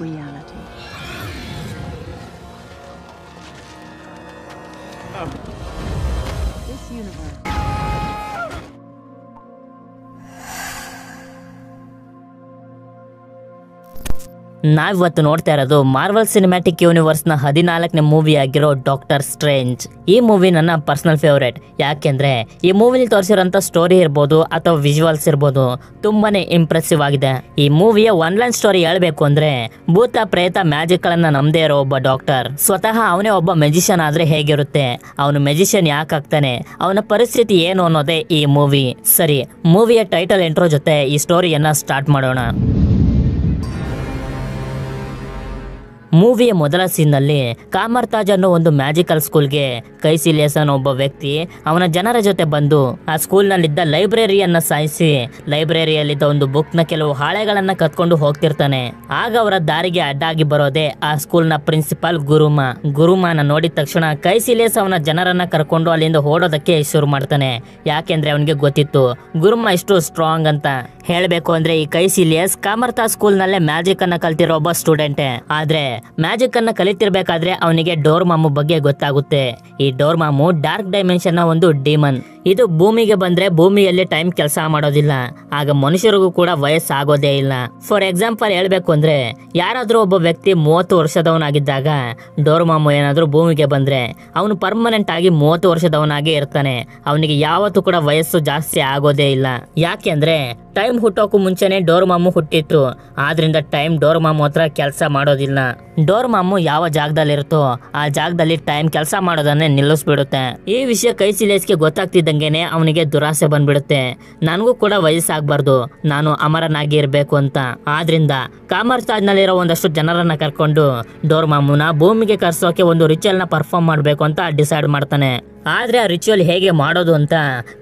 reality. ನಾವಿವತ್ತು ನೋಡ್ತಾ ಇರೋದು ಮಾರ್ವಲ್ ಸಿನಿಮ್ಯಾಟಿಕ್ ಯೂನಿವರ್ಸ್ ನ ಹದಿನಾಲ್ಕನೇ ಮೂವಿ ಆಗಿರೋ ಡಾಕ್ಟರ್ ಸ್ಟ್ರೇಂಜ್ ಈ ಮೂವಿ ನನ್ನ ಪರ್ಸನಲ್ ಫೇವ್ರೇಟ್ ಯಾಕೆಂದ್ರೆ ಈ ಮೂವಿಲಿ ತೋರಿಸಿರೋ ಸ್ಟೋರಿ ಇರ್ಬೋದು ಅಥವಾ ವಿಜುವಲ್ಸ್ ಇರ್ಬೋದು ತುಂಬಾನೇ ಇಂಪ್ರೆಸಿವ್ ಆಗಿದೆ ಈ ಮೂವಿಯ ಒನ್ ಲೈನ್ ಸ್ಟೋರಿ ಹೇಳ್ಬೇಕು ಅಂದ್ರೆ ಭೂತ ಪ್ರೇತ ಮ್ಯಾಜಿಕ್ ಗಳನ್ನ ನಮ್ದೇ ಇರೋ ಒಬ್ಬ ಡಾಕ್ಟರ್ ಸ್ವತಃ ಅವನೇ ಒಬ್ಬ ಮೆಜಿಷಿಯನ್ ಆದ್ರೆ ಹೇಗಿರುತ್ತೆ ಅವನು ಮೆಜಿಷಿಯನ್ ಆಗ್ತಾನೆ ಅವನ ಪರಿಸ್ಥಿತಿ ಏನು ಅನ್ನೋದೇ ಈ ಮೂವಿ ಸರಿ ಮೂವಿಯ ಟೈಟಲ್ ಎಂಟ್ರೋ ಜೊತೆ ಈ ಸ್ಟೋರಿಯನ್ನ ಸ್ಟಾರ್ಟ್ ಮಾಡೋಣ ಮೂವಿಯ ಮೊದಲ ನಲ್ಲಿ ಕಾಮರ್ತಾಜ್ ಅನ್ನೋ ಒಂದು ಮ್ಯಾಜಿಕಲ್ ಸ್ಕೂಲ್ಗೆ ಕೈಸಿಲಿಯಸ್ ಅನ್ನೋ ಒಬ್ಬ ವ್ಯಕ್ತಿ ಅವನ ಜನರ ಜೊತೆ ಬಂದು ಆ ಸ್ಕೂಲ್ನಲ್ಲಿದ್ದ ಲೈಬ್ರರಿಯನ್ನ ಸಾಯಿಸಿ ಲೈಬ್ರರಿಯಲ್ಲಿದ್ದ ಒಂದು ಬುಕ್ ನ ಕೆಲವು ಹಾಳೆಗಳನ್ನ ಕತ್ಕೊಂಡು ಹೋಗ್ತಿರ್ತಾನೆ ಆಗ ಅವರ ದಾರಿಗೆ ಅಡ್ಡಾಗಿ ಬರೋದೆ ಆ ಸ್ಕೂಲ್ ನ ಪ್ರಿನ್ಸಿಪಾಲ್ ಗುರುಮ ಗುರುಮನ ನೋಡಿದ ತಕ್ಷಣ ಕೈಸಿಲಿಯಸ್ ಅವನ ಜನರನ್ನ ಕರ್ಕೊಂಡು ಅಲ್ಲಿಂದ ಓಡೋದಕ್ಕೆ ಶುರು ಮಾಡ್ತಾನೆ ಯಾಕೆಂದ್ರೆ ಅವನಿಗೆ ಗೊತ್ತಿತ್ತು ಗುರುಮ ಇಷ್ಟು ಸ್ಟ್ರಾಂಗ್ ಅಂತ ಹೇಳಬೇಕು ಅಂದ್ರೆ ಈ ಕೈಸಿಲಿಯಸ್ ಕಾಮರ್ತಾ ನಲ್ಲೇ ಮ್ಯಾಜಿಕ್ ಅನ್ನ ಕಲ್ತಿರೋ ಒಬ್ಬ ಸ್ಟೂಡೆಂಟ್ ಆದ್ರೆ ಮ್ಯಾಜಿಕ್ ಅನ್ನ ಕಲಿತಿರ್ಬೇಕಾದ್ರೆ ಅವನಿಗೆ ಡೋರ್ ಮಾಮು ಬಗ್ಗೆ ಗೊತ್ತಾಗುತ್ತೆ ಈ ಡೋರ್ ಮಾಮು ಡಾರ್ಕ್ ಡೈಮೆನ್ಷನ್ ನ ಒಂದು ಡಿಮನ್ ಇದು ಭೂಮಿಗೆ ಬಂದ್ರೆ ಭೂಮಿಯಲ್ಲಿ ಟೈಮ್ ಕೆಲಸ ಮಾಡೋದಿಲ್ಲ ಆಗ ಮನುಷ್ಯರಿಗೂ ಕೂಡ ವಯಸ್ಸಾಗೋದೇ ಇಲ್ಲ ಫಾರ್ ಎಕ್ಸಾಂಪಲ್ ಹೇಳ್ಬೇಕು ಅಂದ್ರೆ ಯಾರಾದ್ರೂ ಒಬ್ಬ ವ್ಯಕ್ತಿ ಮೂವತ್ತು ವರ್ಷದವನಾಗಿದ್ದಾಗ ಡೋರ್ಮಾಮು ಏನಾದ್ರೂ ಭೂಮಿಗೆ ಬಂದ್ರೆ ಅವನು ಪರ್ಮನೆಂಟ್ ಆಗಿ ಮೂವತ್ತು ವರ್ಷದವನಾಗೇ ಇರ್ತಾನೆ ಅವನಿಗೆ ಯಾವತ್ತು ಕೂಡ ವಯಸ್ಸು ಜಾಸ್ತಿ ಆಗೋದೇ ಇಲ್ಲ ಯಾಕೆಂದ್ರೆ ಟೈಮ್ ಹುಟ್ಟೋಕು ಮುಂಚೆನೆ ಡೋರ್ಮಾಮು ಹುಟ್ಟಿತ್ತು ಆದ್ರಿಂದ ಟೈಮ್ ಡೋರ್ಮಾಮು ಹತ್ರ ಕೆಲಸ ಮಾಡೋದಿಲ್ಲ ಡೋರ್ಮಾಮು ಯಾವ ಜಾಗದಲ್ಲಿ ಇರ್ತೋ ಆ ಜಾಗದಲ್ಲಿ ಟೈಮ್ ಕೆಲಸ ಮಾಡೋದನ್ನೇ ನಿಲ್ಲಿಸ್ಬಿಡುತ್ತೆ ಈ ವಿಷಯ ಕೈ ಸಿಲೇಸ್ಗೆ ಗೊತ್ತಾಗ್ತಿದ್ದ ಇದ್ದಂಗೆನೆ ಅವನಿಗೆ ದುರಾಸೆ ಬಂದ್ಬಿಡುತ್ತೆ ನನಗೂ ಕೂಡ ವಯಸ್ಸಾಗಬಾರ್ದು ನಾನು ಅಮರನಾಗಿ ಇರಬೇಕು ಅಂತ ಆದ್ರಿಂದ ಕಾಮರ್ಸ್ ತಾಜ್ನಲ್ಲಿರೋ ಒಂದಷ್ಟು ಜನರನ್ನ ಕರ್ಕೊಂಡು ಡೋರ್ಮಾಮುನ ಭೂಮಿಗೆ ಕರ್ಸೋಕೆ ಒಂದು ರಿಚುವಲ್ನ ಪರ್ಫಾರ್ಮ್ ಮಾಡಬೇಕು ಅಂತ ಡಿಸೈಡ್ ಮಾಡ್ತಾನೆ ಆದ್ರೆ ಆ ರಿಚುವಲ್ ಹೇಗೆ ಮಾಡೋದು ಅಂತ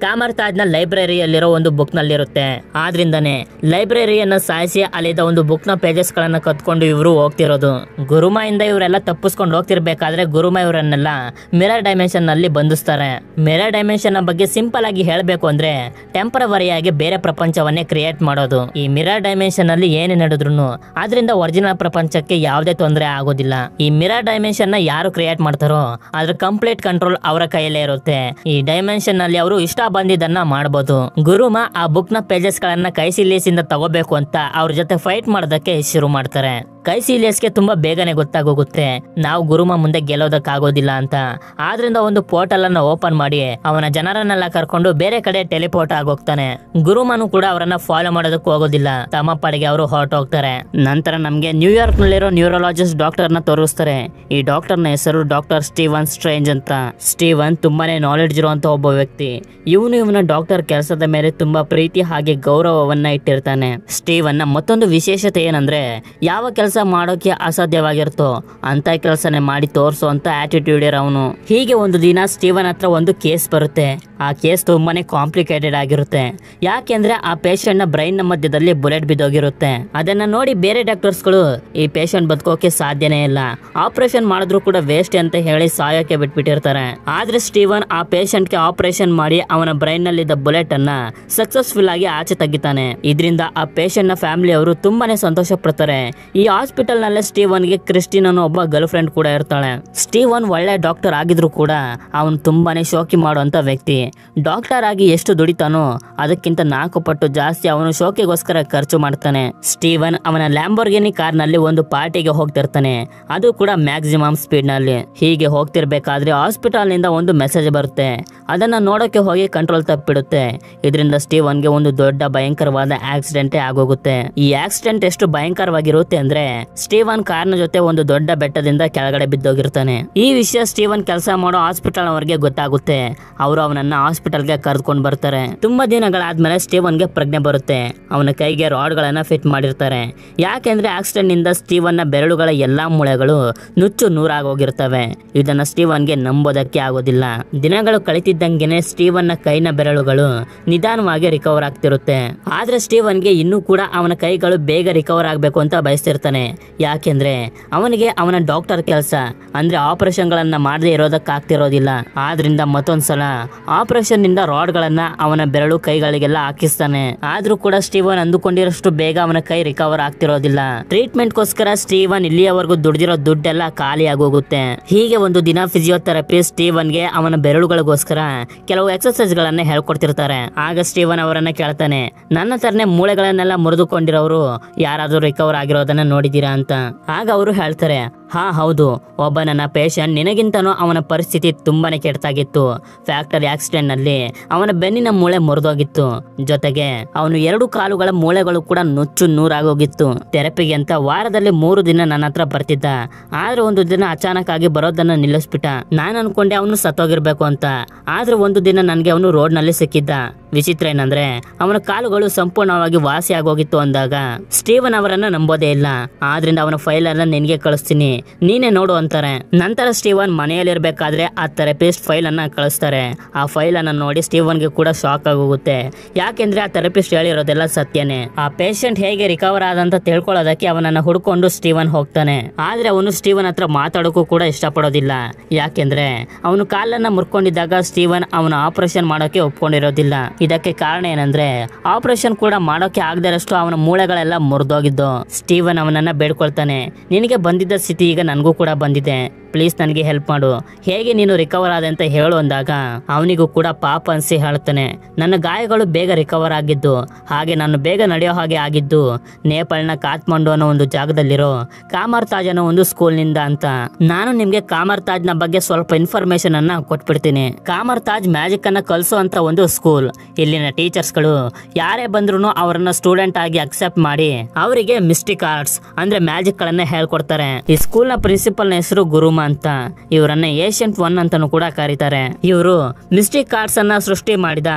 ಕಾಮರ್ ಲೈಬ್ರರಿಯಲ್ಲಿರೋ ಒಂದು ಬುಕ್ ಇರುತ್ತೆ ಆದ್ರಿಂದಾನೇ ಲೈಬ್ರರಿಯನ್ನ ಸಾಯಿಸಿ ಅಲ್ಲಿದ್ದ ಒಂದು ಪೇಜಸ್ ಗಳನ್ನ ಕತ್ಕೊಂಡು ಇವರು ಹೋಗ್ತಿರೋದು ಗುರುಮಾಯಿಂದ ಇವರೆಲ್ಲ ತಪ್ಪಿಸ್ಕೊಂಡು ಹೋಗ್ತಿರ್ಬೇಕಾದ್ರೆ ಗುರುಮ ಇವರನ್ನೆಲ್ಲ ಮಿರರ್ ಡೈಮೆನ್ಷನ್ ನಲ್ಲಿ ಬಂಧಿಸ್ತಾರೆ ಮಿರರ್ ಡೈಮೆನ್ಷನ್ ಬಗ್ಗೆ ಸಿಂಪಲ್ ಆಗಿ ಹೇಳಬೇಕು ಅಂದ್ರೆ ಟೆಂಪರವರಿ ಆಗಿ ಬೇರೆ ಪ್ರಪಂಚವನ್ನೇ ಕ್ರಿಯೇಟ್ ಮಾಡೋದು ಈ ಮಿರರ್ ಡೈಮೆನ್ಷನ್ ನಲ್ಲಿ ಏನೇ ನಡೆದ್ರು ಅದರಿಂದ ಒರಿಜಿನಲ್ ಪ್ರಪಂಚಕ್ಕೆ ಯಾವುದೇ ತೊಂದರೆ ಆಗೋದಿಲ್ಲ ಈ ಮಿರರ್ ಡೈಮೆನ್ಷನ್ ನ ಯಾರು ಕ್ರಿಯೇಟ್ ಮಾಡ್ತಾರೋ ಅದ್ರ ಕಂಪ್ಲೀಟ್ ಕಂಟ್ರೋಲ್ ಅವರ ಕೈ ಕೈಯಲ್ಲೇ ಇರುತ್ತೆ ಈ ಡೈಮೆನ್ಷನ್ ನಲ್ಲಿ ಅವರು ಇಷ್ಟ ಬಂದಿದ್ದನ್ನ ಮಾಡಬಹುದು ಗುರುಮ ಆ ಬುಕ್ ನ ಪೇಜಸ್ ಗಳನ್ನ ಕೈಸಿಲಿಯಸ್ ಇಂದ ತಗೋಬೇಕು ಅಂತ ಅವ್ರ ಜೊತೆ ಫೈಟ್ ಮಾಡೋದಕ್ಕೆ ಶುರು ಮಾಡ್ತಾರೆ ಗೆ ತುಂಬಾ ಬೇಗನೆ ಗೊತ್ತಾಗೋಗುತ್ತೆ ನಾವು ಗುರುಮ ಮುಂದೆ ಗೆಲ್ಲೋದಕ್ಕಾಗೋದಿಲ್ಲ ಅಂತ ಆದ್ರಿಂದ ಒಂದು ಪೋರ್ಟಲ್ ಅನ್ನ ಓಪನ್ ಮಾಡಿ ಅವನ ಜನರನ್ನೆಲ್ಲ ಕರ್ಕೊಂಡು ಬೇರೆ ಕಡೆ ಟೆಲಿಪೋರ್ಟ್ ಆಗೋಗ್ತಾನೆ ಗುರುಮನು ಕೂಡ ಅವರನ್ನ ಫಾಲೋ ಮಾಡೋದಕ್ಕೆ ಹೋಗೋದಿಲ್ಲ ತಮ್ಮ ಪಡೆಗೆ ಅವರು ಹೊರಟು ಹೋಗ್ತಾರೆ ನಂತರ ನಮಗೆ ನ್ಯೂಯಾರ್ಕ್ ನಲ್ಲಿರೋ ನ್ಯೂರಾಲಜಿಸ್ಟ್ ಡಾಕ್ಟರ್ ನ ತೋರಿಸ್ತಾರೆ ಈ ಡಾಕ್ಟರ್ ನ ಹೆಸರು ಡಾಕ್ಟರ್ ಸ್ಟೀವನ್ ಸ್ಟ್ರೇಂಜ್ ಅಂತ ಸ್ಟೀವನ್ ತುಂಬಾ ನಾಲೆಡ್ಜ್ ಇರುವಂತ ಒಬ್ಬ ವ್ಯಕ್ತಿ ಇವನು ಇವನ ಡಾಕ್ಟರ್ ಕೆಲಸದ ಮೇಲೆ ತುಂಬಾ ಪ್ರೀತಿ ಹಾಗೆ ಗೌರವವನ್ನ ಇಟ್ಟಿರ್ತಾನೆ ಸ್ಟೀವನ್ ನ ಮತ್ತೊಂದು ವಿಶೇಷತೆ ಏನಂದ್ರೆ ಯಾವ ಕೆಲಸ ಮಾಡೋಕೆ ಅಸಾಧ್ಯವಾಗಿರ್ತೋ ಅಂತ ಕೆಲಸನೇ ಮಾಡಿ ತೋರಿಸುವಂತ ಆಟಿಟ್ಯೂಡ್ ಇರೋನು ಹೀಗೆ ಒಂದು ದಿನ ಸ್ಟೀವನ್ ಹತ್ರ ಒಂದು ಕೇಸ್ ಬರುತ್ತೆ ಆ ಕೇಸ್ ತುಂಬಾನೇ ಕಾಂಪ್ಲಿಕೇಟೆಡ್ ಆಗಿರುತ್ತೆ ಯಾಕೆಂದ್ರೆ ಆ ಪೇಷಂಟ್ ನ ಬ್ರೈನ್ ನ ಮಧ್ಯದಲ್ಲಿ ಬುಲೆಟ್ ಬಿದ್ದೋಗಿರುತ್ತೆ ಅದನ್ನ ನೋಡಿ ಬೇರೆ ಡಾಕ್ಟರ್ಸ್ ಗಳು ಈ ಪೇಷಂಟ್ ಬದುಕೋಕೆ ಸಾಧ್ಯನೇ ಇಲ್ಲ ಆಪರೇಷನ್ ಮಾಡಿದ್ರು ಕೂಡ ವೇಸ್ಟ್ ಅಂತ ಹೇಳಿ ಸಾಯೋಕೆ ಬಿಟ್ಬಿಟ್ಟಿರ್ತಾರೆ ಆದ್ರೆ ಸ್ಟೀವನ್ ಆ ಗೆ ಆಪರೇಷನ್ ಮಾಡಿ ಅವನ ಬ್ರೈನ್ ಬುಲೆಟ್ ಅನ್ನ ಸಕ್ಸಸ್ಫುಲ್ ಆಗಿ ಆಚೆ ತೆಗಿತಾನೆ ಇದರಿಂದ ಆ ನ ಫ್ಯಾಮಿಲಿ ಅವರು ತುಂಬಾನೇ ಸಂತೋಷ ಪಡ್ತಾರೆ ಈ ಸ್ಟೀವನ್ ಗೆ ಕ್ರಿಸ್ಟಿನ್ ಅನ್ನೋ ಒಬ್ಬ ಗರ್ಲ್ ಫ್ರೆಂಡ್ ಕೂಡ ಇರ್ತಾಳೆ ಸ್ಟೀವನ್ ಒಳ್ಳೆ ಡಾಕ್ಟರ್ ಆಗಿದ್ರು ಕೂಡ ಅವನು ತುಂಬಾನೇ ಶೋಕಿ ಮಾಡುವಂತ ವ್ಯಕ್ತಿ ಡಾಕ್ಟರ್ ಆಗಿ ಎಷ್ಟು ದುಡಿತಾನೋ ಅದಕ್ಕಿಂತ ನಾಲ್ಕು ಪಟ್ಟು ಜಾಸ್ತಿ ಅವನು ಶೋಕಿಗೋಸ್ಕರ ಖರ್ಚು ಮಾಡ್ತಾನೆ ಸ್ಟೀವನ್ ಅವನ ಲ್ಯಾಂಬೋರ್ಗಿನಿ ಕಾರ್ ನಲ್ಲಿ ಒಂದು ಪಾರ್ಟಿಗೆ ಹೋಗ್ತಿರ್ತಾನೆ ಅದು ಕೂಡ ಮ್ಯಾಕ್ಸಿಮಮ್ ಸ್ಪೀಡ್ ನಲ್ಲಿ ಹೀಗೆ ಹೋಗ್ತಿರ್ಬೇಕಾದ್ರೆ ಹಾಸ್ಪಿಟಲ್ ನಿಂದ ಒಂದು ಮೆಸೇಜ್ ಬರುತ್ತೆ ಅದನ್ನು ನೋಡೋಕ್ಕೆ ಹೋಗಿ ಕಂಟ್ರೋಲ್ ತಪ್ಪಿಡುತ್ತೆ ಇದರಿಂದ ಸ್ಟೀವನ್ಗೆ ಒಂದು ದೊಡ್ಡ ಭಯಂಕರವಾದ ಆಕ್ಸಿಡೆಂಟೇ ಆಗೋಗುತ್ತೆ ಈ ಆಕ್ಸಿಡೆಂಟ್ ಎಷ್ಟು ಭಯಂಕರವಾಗಿರುತ್ತೆ ಅಂದ್ರೆ ಸ್ಟೀವನ್ ಕಾರ್ನ ಜೊತೆ ಒಂದು ದೊಡ್ಡ ಬೆಟ್ಟದಿಂದ ಕೆಳಗಡೆ ಬಿದ್ದೋಗಿರ್ತಾನೆ ಈ ವಿಷಯ ಸ್ಟೀವನ್ ಕೆಲಸ ಮಾಡೋ ಹಾಸ್ಪಿಟಲ್ ಅವರಿಗೆ ಗೊತ್ತಾಗುತ್ತೆ ಅವರು ಅವನನ್ನ ಗೆ ಕರೆದುಕೊಂಡು ಬರ್ತಾರೆ ತುಂಬಾ ದಿನಗಳಾದ್ಮೇಲೆ ಗೆ ಪ್ರಜ್ಞೆ ಬರುತ್ತೆ ಅವನ ಕೈಗೆ ರಾಡ್ ಗಳನ್ನ ಫಿಟ್ ಮಾಡಿರ್ತಾರೆ ಯಾಕೆಂದ್ರೆ ಆಕ್ಸಿಡೆಂಟ್ ನಿಂದ ನ ಬೆರಳುಗಳ ಎಲ್ಲಾ ಮೂಳೆಗಳು ನುಚ್ಚು ನೂರಾಗೋಗಿರ್ತವೆ ಇದನ್ನ ಗೆ ನಂಬೋದಕ್ಕೆ ಆಗೋದಿಲ್ಲ ದಿನಗಳು ಕಳಿತಿದ್ದಂಗೆನೆ ಸ್ಟೀವನ್ನ ಕೈನ ಬೆರಳುಗಳು ನಿಧಾನವಾಗಿ ರಿಕವರ್ ಆಗ್ತಿರುತ್ತೆ ಆದ್ರೆ ಸ್ಟೀವನ್ಗೆ ಇನ್ನೂ ಕೂಡ ಅವನ ಕೈಗಳು ಬೇಗ ರಿಕವರ್ ಆಗಬೇಕು ಅಂತ ಬಯಸ್ತಿರ್ತಾನೆ ಯಾಕೆಂದ್ರೆ ಅವನಿಗೆ ಅವನ ಡಾಕ್ಟರ್ ಕೆಲಸ ಅಂದ್ರೆ ಆಪರೇಷನ್ ಗಳನ್ನ ಮಾಡದೇ ಇರೋದಕ್ಕಾಗ್ತಿರೋದಿಲ್ಲ ಆದ್ರಿಂದ ಮತ್ತೊಂದ್ಸಲ ಆಪರೇಷನ್ ನಿಂದ ರಾಡ್ ಗಳನ್ನ ಅವನ ಬೆರಳು ಕೈಗಳಿಗೆಲ್ಲ ಹಾಕಿಸ್ತಾನೆ ಆದ್ರೂ ಕೂಡ ಸ್ಟೀವನ್ ಅಂದುಕೊಂಡಿರೋಷ್ಟು ಬೇಗ ಅವನ ಕೈ ರಿಕವರ್ ಆಗ್ತಿರೋದಿಲ್ಲ ಟ್ರೀಟ್ಮೆಂಟ್ ಗೋಸ್ಕರ ಸ್ಟೀವನ್ ಇಲ್ಲಿಯವರೆಗೂ ದುಡ್ದಿರೋ ದುಡ್ಡೆಲ್ಲ ಖಾಲಿ ಆಗೋಗುತ್ತೆ ಹೀಗೆ ಒಂದು ದಿನ ಫಿಸಿಯೋಥೆರಪಿ ಸ್ಟೀವನ್ಗೆ ಅವನ ಬೆರಳುಗಳಿಗೋಸ್ಕರ ಕೆಲವು ಎಕ್ಸಸೈಸ್ಗಳನ್ನು ಹೇಳ್ಕೊಡ್ತಿರ್ತಾರೆ ಆಗ ಸ್ಟೀವನ್ ಅವರನ್ನು ಕೇಳ್ತಾನೆ ನನ್ನ ತರನೆ ಮೂಳೆಗಳನ್ನೆಲ್ಲ ಮುರಿದುಕೊಂಡಿರೋರು ಯಾರಾದರೂ ರಿಕವರ್ ಆಗಿರೋದನ್ನ ನೋಡಿದೀರಾ ಅಂತ ಆಗ ಅವರು ಹೇಳ್ತಾರೆ ಹಾ ಹೌದು ಒಬ್ಬ ನನ್ನ ಪೇಷಂಟ್ ನಿನಗಿಂತನೂ ಅವನ ಪರಿಸ್ಥಿತಿ ತುಂಬಾನೇ ಕೆಟ್ಟಾಗಿತ್ತು ಫ್ಯಾಕ್ಟರಿ ನಲ್ಲಿ ಅವನ ಬೆನ್ನಿನ ಮೂಳೆ ಮುರಿದೋಗಿತ್ತು ಜೊತೆಗೆ ಅವನು ಎರಡು ಕಾಲುಗಳ ಮೂಳೆಗಳು ಕೂಡ ನುಚ್ಚು ನೂರಾಗೋಗಿತ್ತು ಥೆರಪಿಗೆ ಅಂತ ವಾರದಲ್ಲಿ ಮೂರು ದಿನ ನನ್ನ ಹತ್ರ ಬರ್ತಿದ್ದ ಆದ್ರೆ ಒಂದು ದಿನ ಅಚಾನಕ್ ಆಗಿ ಬರೋದನ್ನ ನಿಲ್ಲಿಸ್ಬಿಟ್ಟ ನಾನು ಅನ್ಕೊಂಡೆ ಅವನು ಸತ್ತೋಗಿರ್ಬೇಕು ಅಂತ ಆದ್ರೆ ಒಂದು ದಿನ ನನಗೆ ಅವನು ರೋಡ್ನಲ್ಲಿ ಸಿಕ್ಕಿದ್ದ ವಿಚಿತ್ರ ಏನಂದ್ರೆ ಅವನ ಕಾಲುಗಳು ಸಂಪೂರ್ಣವಾಗಿ ವಾಸಿ ಆಗೋಗಿತ್ತು ಅಂದಾಗ ಸ್ಟೀವನ್ ಅವರನ್ನ ನಂಬೋದೇ ಇಲ್ಲ ಆದ್ರಿಂದ ಅವನ ಫೈಲ್ ಅನ್ನ ನಿನ್ಗೆ ಕಳಿಸ್ತೀನಿ ನೀನೇ ನೋಡು ಅಂತಾರೆ ನಂತರ ಸ್ಟೀವನ್ ಮನೆಯಲ್ಲಿರ್ಬೇಕಾದ್ರೆ ಆ ಥೆರಪಿಸ್ಟ್ ಫೈಲ್ ಅನ್ನ ಕಳಿಸ್ತಾರೆ ಆ ಫೈಲ್ ಅನ್ನ ನೋಡಿ ಸ್ಟೀವನ್ಗೆ ಕೂಡ ಶಾಕ್ ಆಗೋಗುತ್ತೆ ಯಾಕೆಂದ್ರೆ ಆ ಥೆರಪಿಸ್ಟ್ ಹೇಳಿರೋದೆಲ್ಲ ಸತ್ಯನೇ ಆ ಪೇಷಂಟ್ ಹೇಗೆ ರಿಕವರ್ ಆದ ಅಂತ ತಿಳ್ಕೊಳ್ಳೋದಕ್ಕೆ ಅವನನ್ನ ಹುಡ್ಕೊಂಡು ಸ್ಟೀವನ್ ಹೋಗ್ತಾನೆ ಆದ್ರೆ ಅವನು ಸ್ಟೀವನ್ ಹತ್ರ ಮಾತಾಡೋಕ್ಕೂ ಕೂಡ ಇಷ್ಟಪಡೋದಿಲ್ಲ ಯಾಕೆಂದ್ರೆ ಅವನು ಕಾಲನ್ನ ಮುರ್ಕೊಂಡಿದ್ದಾಗ ಸ್ಟೀವನ್ ಅವನ ಆಪರೇಷನ್ ಮಾಡೋಕೆ ಒಪ್ಕೊಂಡಿರೋದಿಲ್ಲ ಇದಕ್ಕೆ ಕಾರಣ ಏನಂದ್ರೆ ಆಪರೇಷನ್ ಕೂಡ ಮಾಡೋಕೆ ಆಗದರಷ್ಟು ಅವನ ಮೂಳೆಗಳೆಲ್ಲ ಮುರಿದೋಗಿದ್ದು ಸ್ಟೀವನ್ ಅವನನ್ನ ಬೇಡ್ಕೊಳ್ತಾನೆ ನಿನಗೆ ಬಂದಿದ್ದ ಸ್ಥಿತಿ ಈಗ ನನಗೂ ಕೂಡ ಬಂದಿದೆ ಪ್ಲೀಸ್ ನನಗೆ ಹೆಲ್ಪ್ ಮಾಡು ಹೇಗೆ ನೀನು ರಿಕವರ್ ಆದ ಅಂತ ಹೇಳು ಅಂದಾಗ ಅವನಿಗೂ ಕೂಡ ಪಾಪ ಅನಿಸಿ ಹೇಳ್ತಾನೆ ನನ್ನ ಗಾಯಗಳು ಬೇಗ ರಿಕವರ್ ಆಗಿದ್ದು ಹಾಗೆ ನಾನು ಬೇಗ ನಡೆಯೋ ಹಾಗೆ ಆಗಿದ್ದು ನೇಪಾಳನ ಕಾತ್ಮಂಡು ಅನ್ನೋ ಒಂದು ಜಾಗದಲ್ಲಿರೋ ಕಾಮರ್ ತಾಜ್ ಅನ್ನೋ ಒಂದು ಸ್ಕೂಲ್ನಿಂದ ಅಂತ ನಾನು ನಿಮಗೆ ಕಾಮರ್ ತಾಜ್ನ ಬಗ್ಗೆ ಸ್ವಲ್ಪ ಇನ್ಫಾರ್ಮೇಶನ್ ಅನ್ನ ಕೊಟ್ಬಿಡ್ತೀನಿ ಕಾಮರ್ ತಾಜ್ ಮ್ಯಾಜಿಕ್ ಅನ್ನ ಅಂತ ಒಂದು ಸ್ಕೂಲ್ ಇಲ್ಲಿನ ಟೀಚರ್ಸ್ಗಳು ಯಾರೇ ಬಂದ್ರು ಅವರನ್ನ ಸ್ಟೂಡೆಂಟ್ ಆಗಿ ಅಕ್ಸೆಪ್ಟ್ ಮಾಡಿ ಅವರಿಗೆ ಮಿಸ್ಟಿಕ್ ಆರ್ಟ್ಸ್ ಅಂದ್ರೆ ಮ್ಯಾಜಿಕ್ ಗಳನ್ನ ಹೇಳ್ಕೊಡ್ತಾರೆ ಈ ಸ್ಕೂಲ್ನ ಪ್ರಿನ್ಸಿಪಲ್ನ ಹೆಸರು ಗುರು ಅಂತ ಇವರನ್ನ ಏಷ್ಯಂಟ್ ಒನ್ ಅಂತಾನು ಕೂಡ ಕರೀತಾರೆ ಇವರು ಮಿಸ್ಟಿಕ್ ಕಾರ್ಡ್ಸ್ ಅನ್ನ ಸೃಷ್ಟಿ ಮಾಡಿದ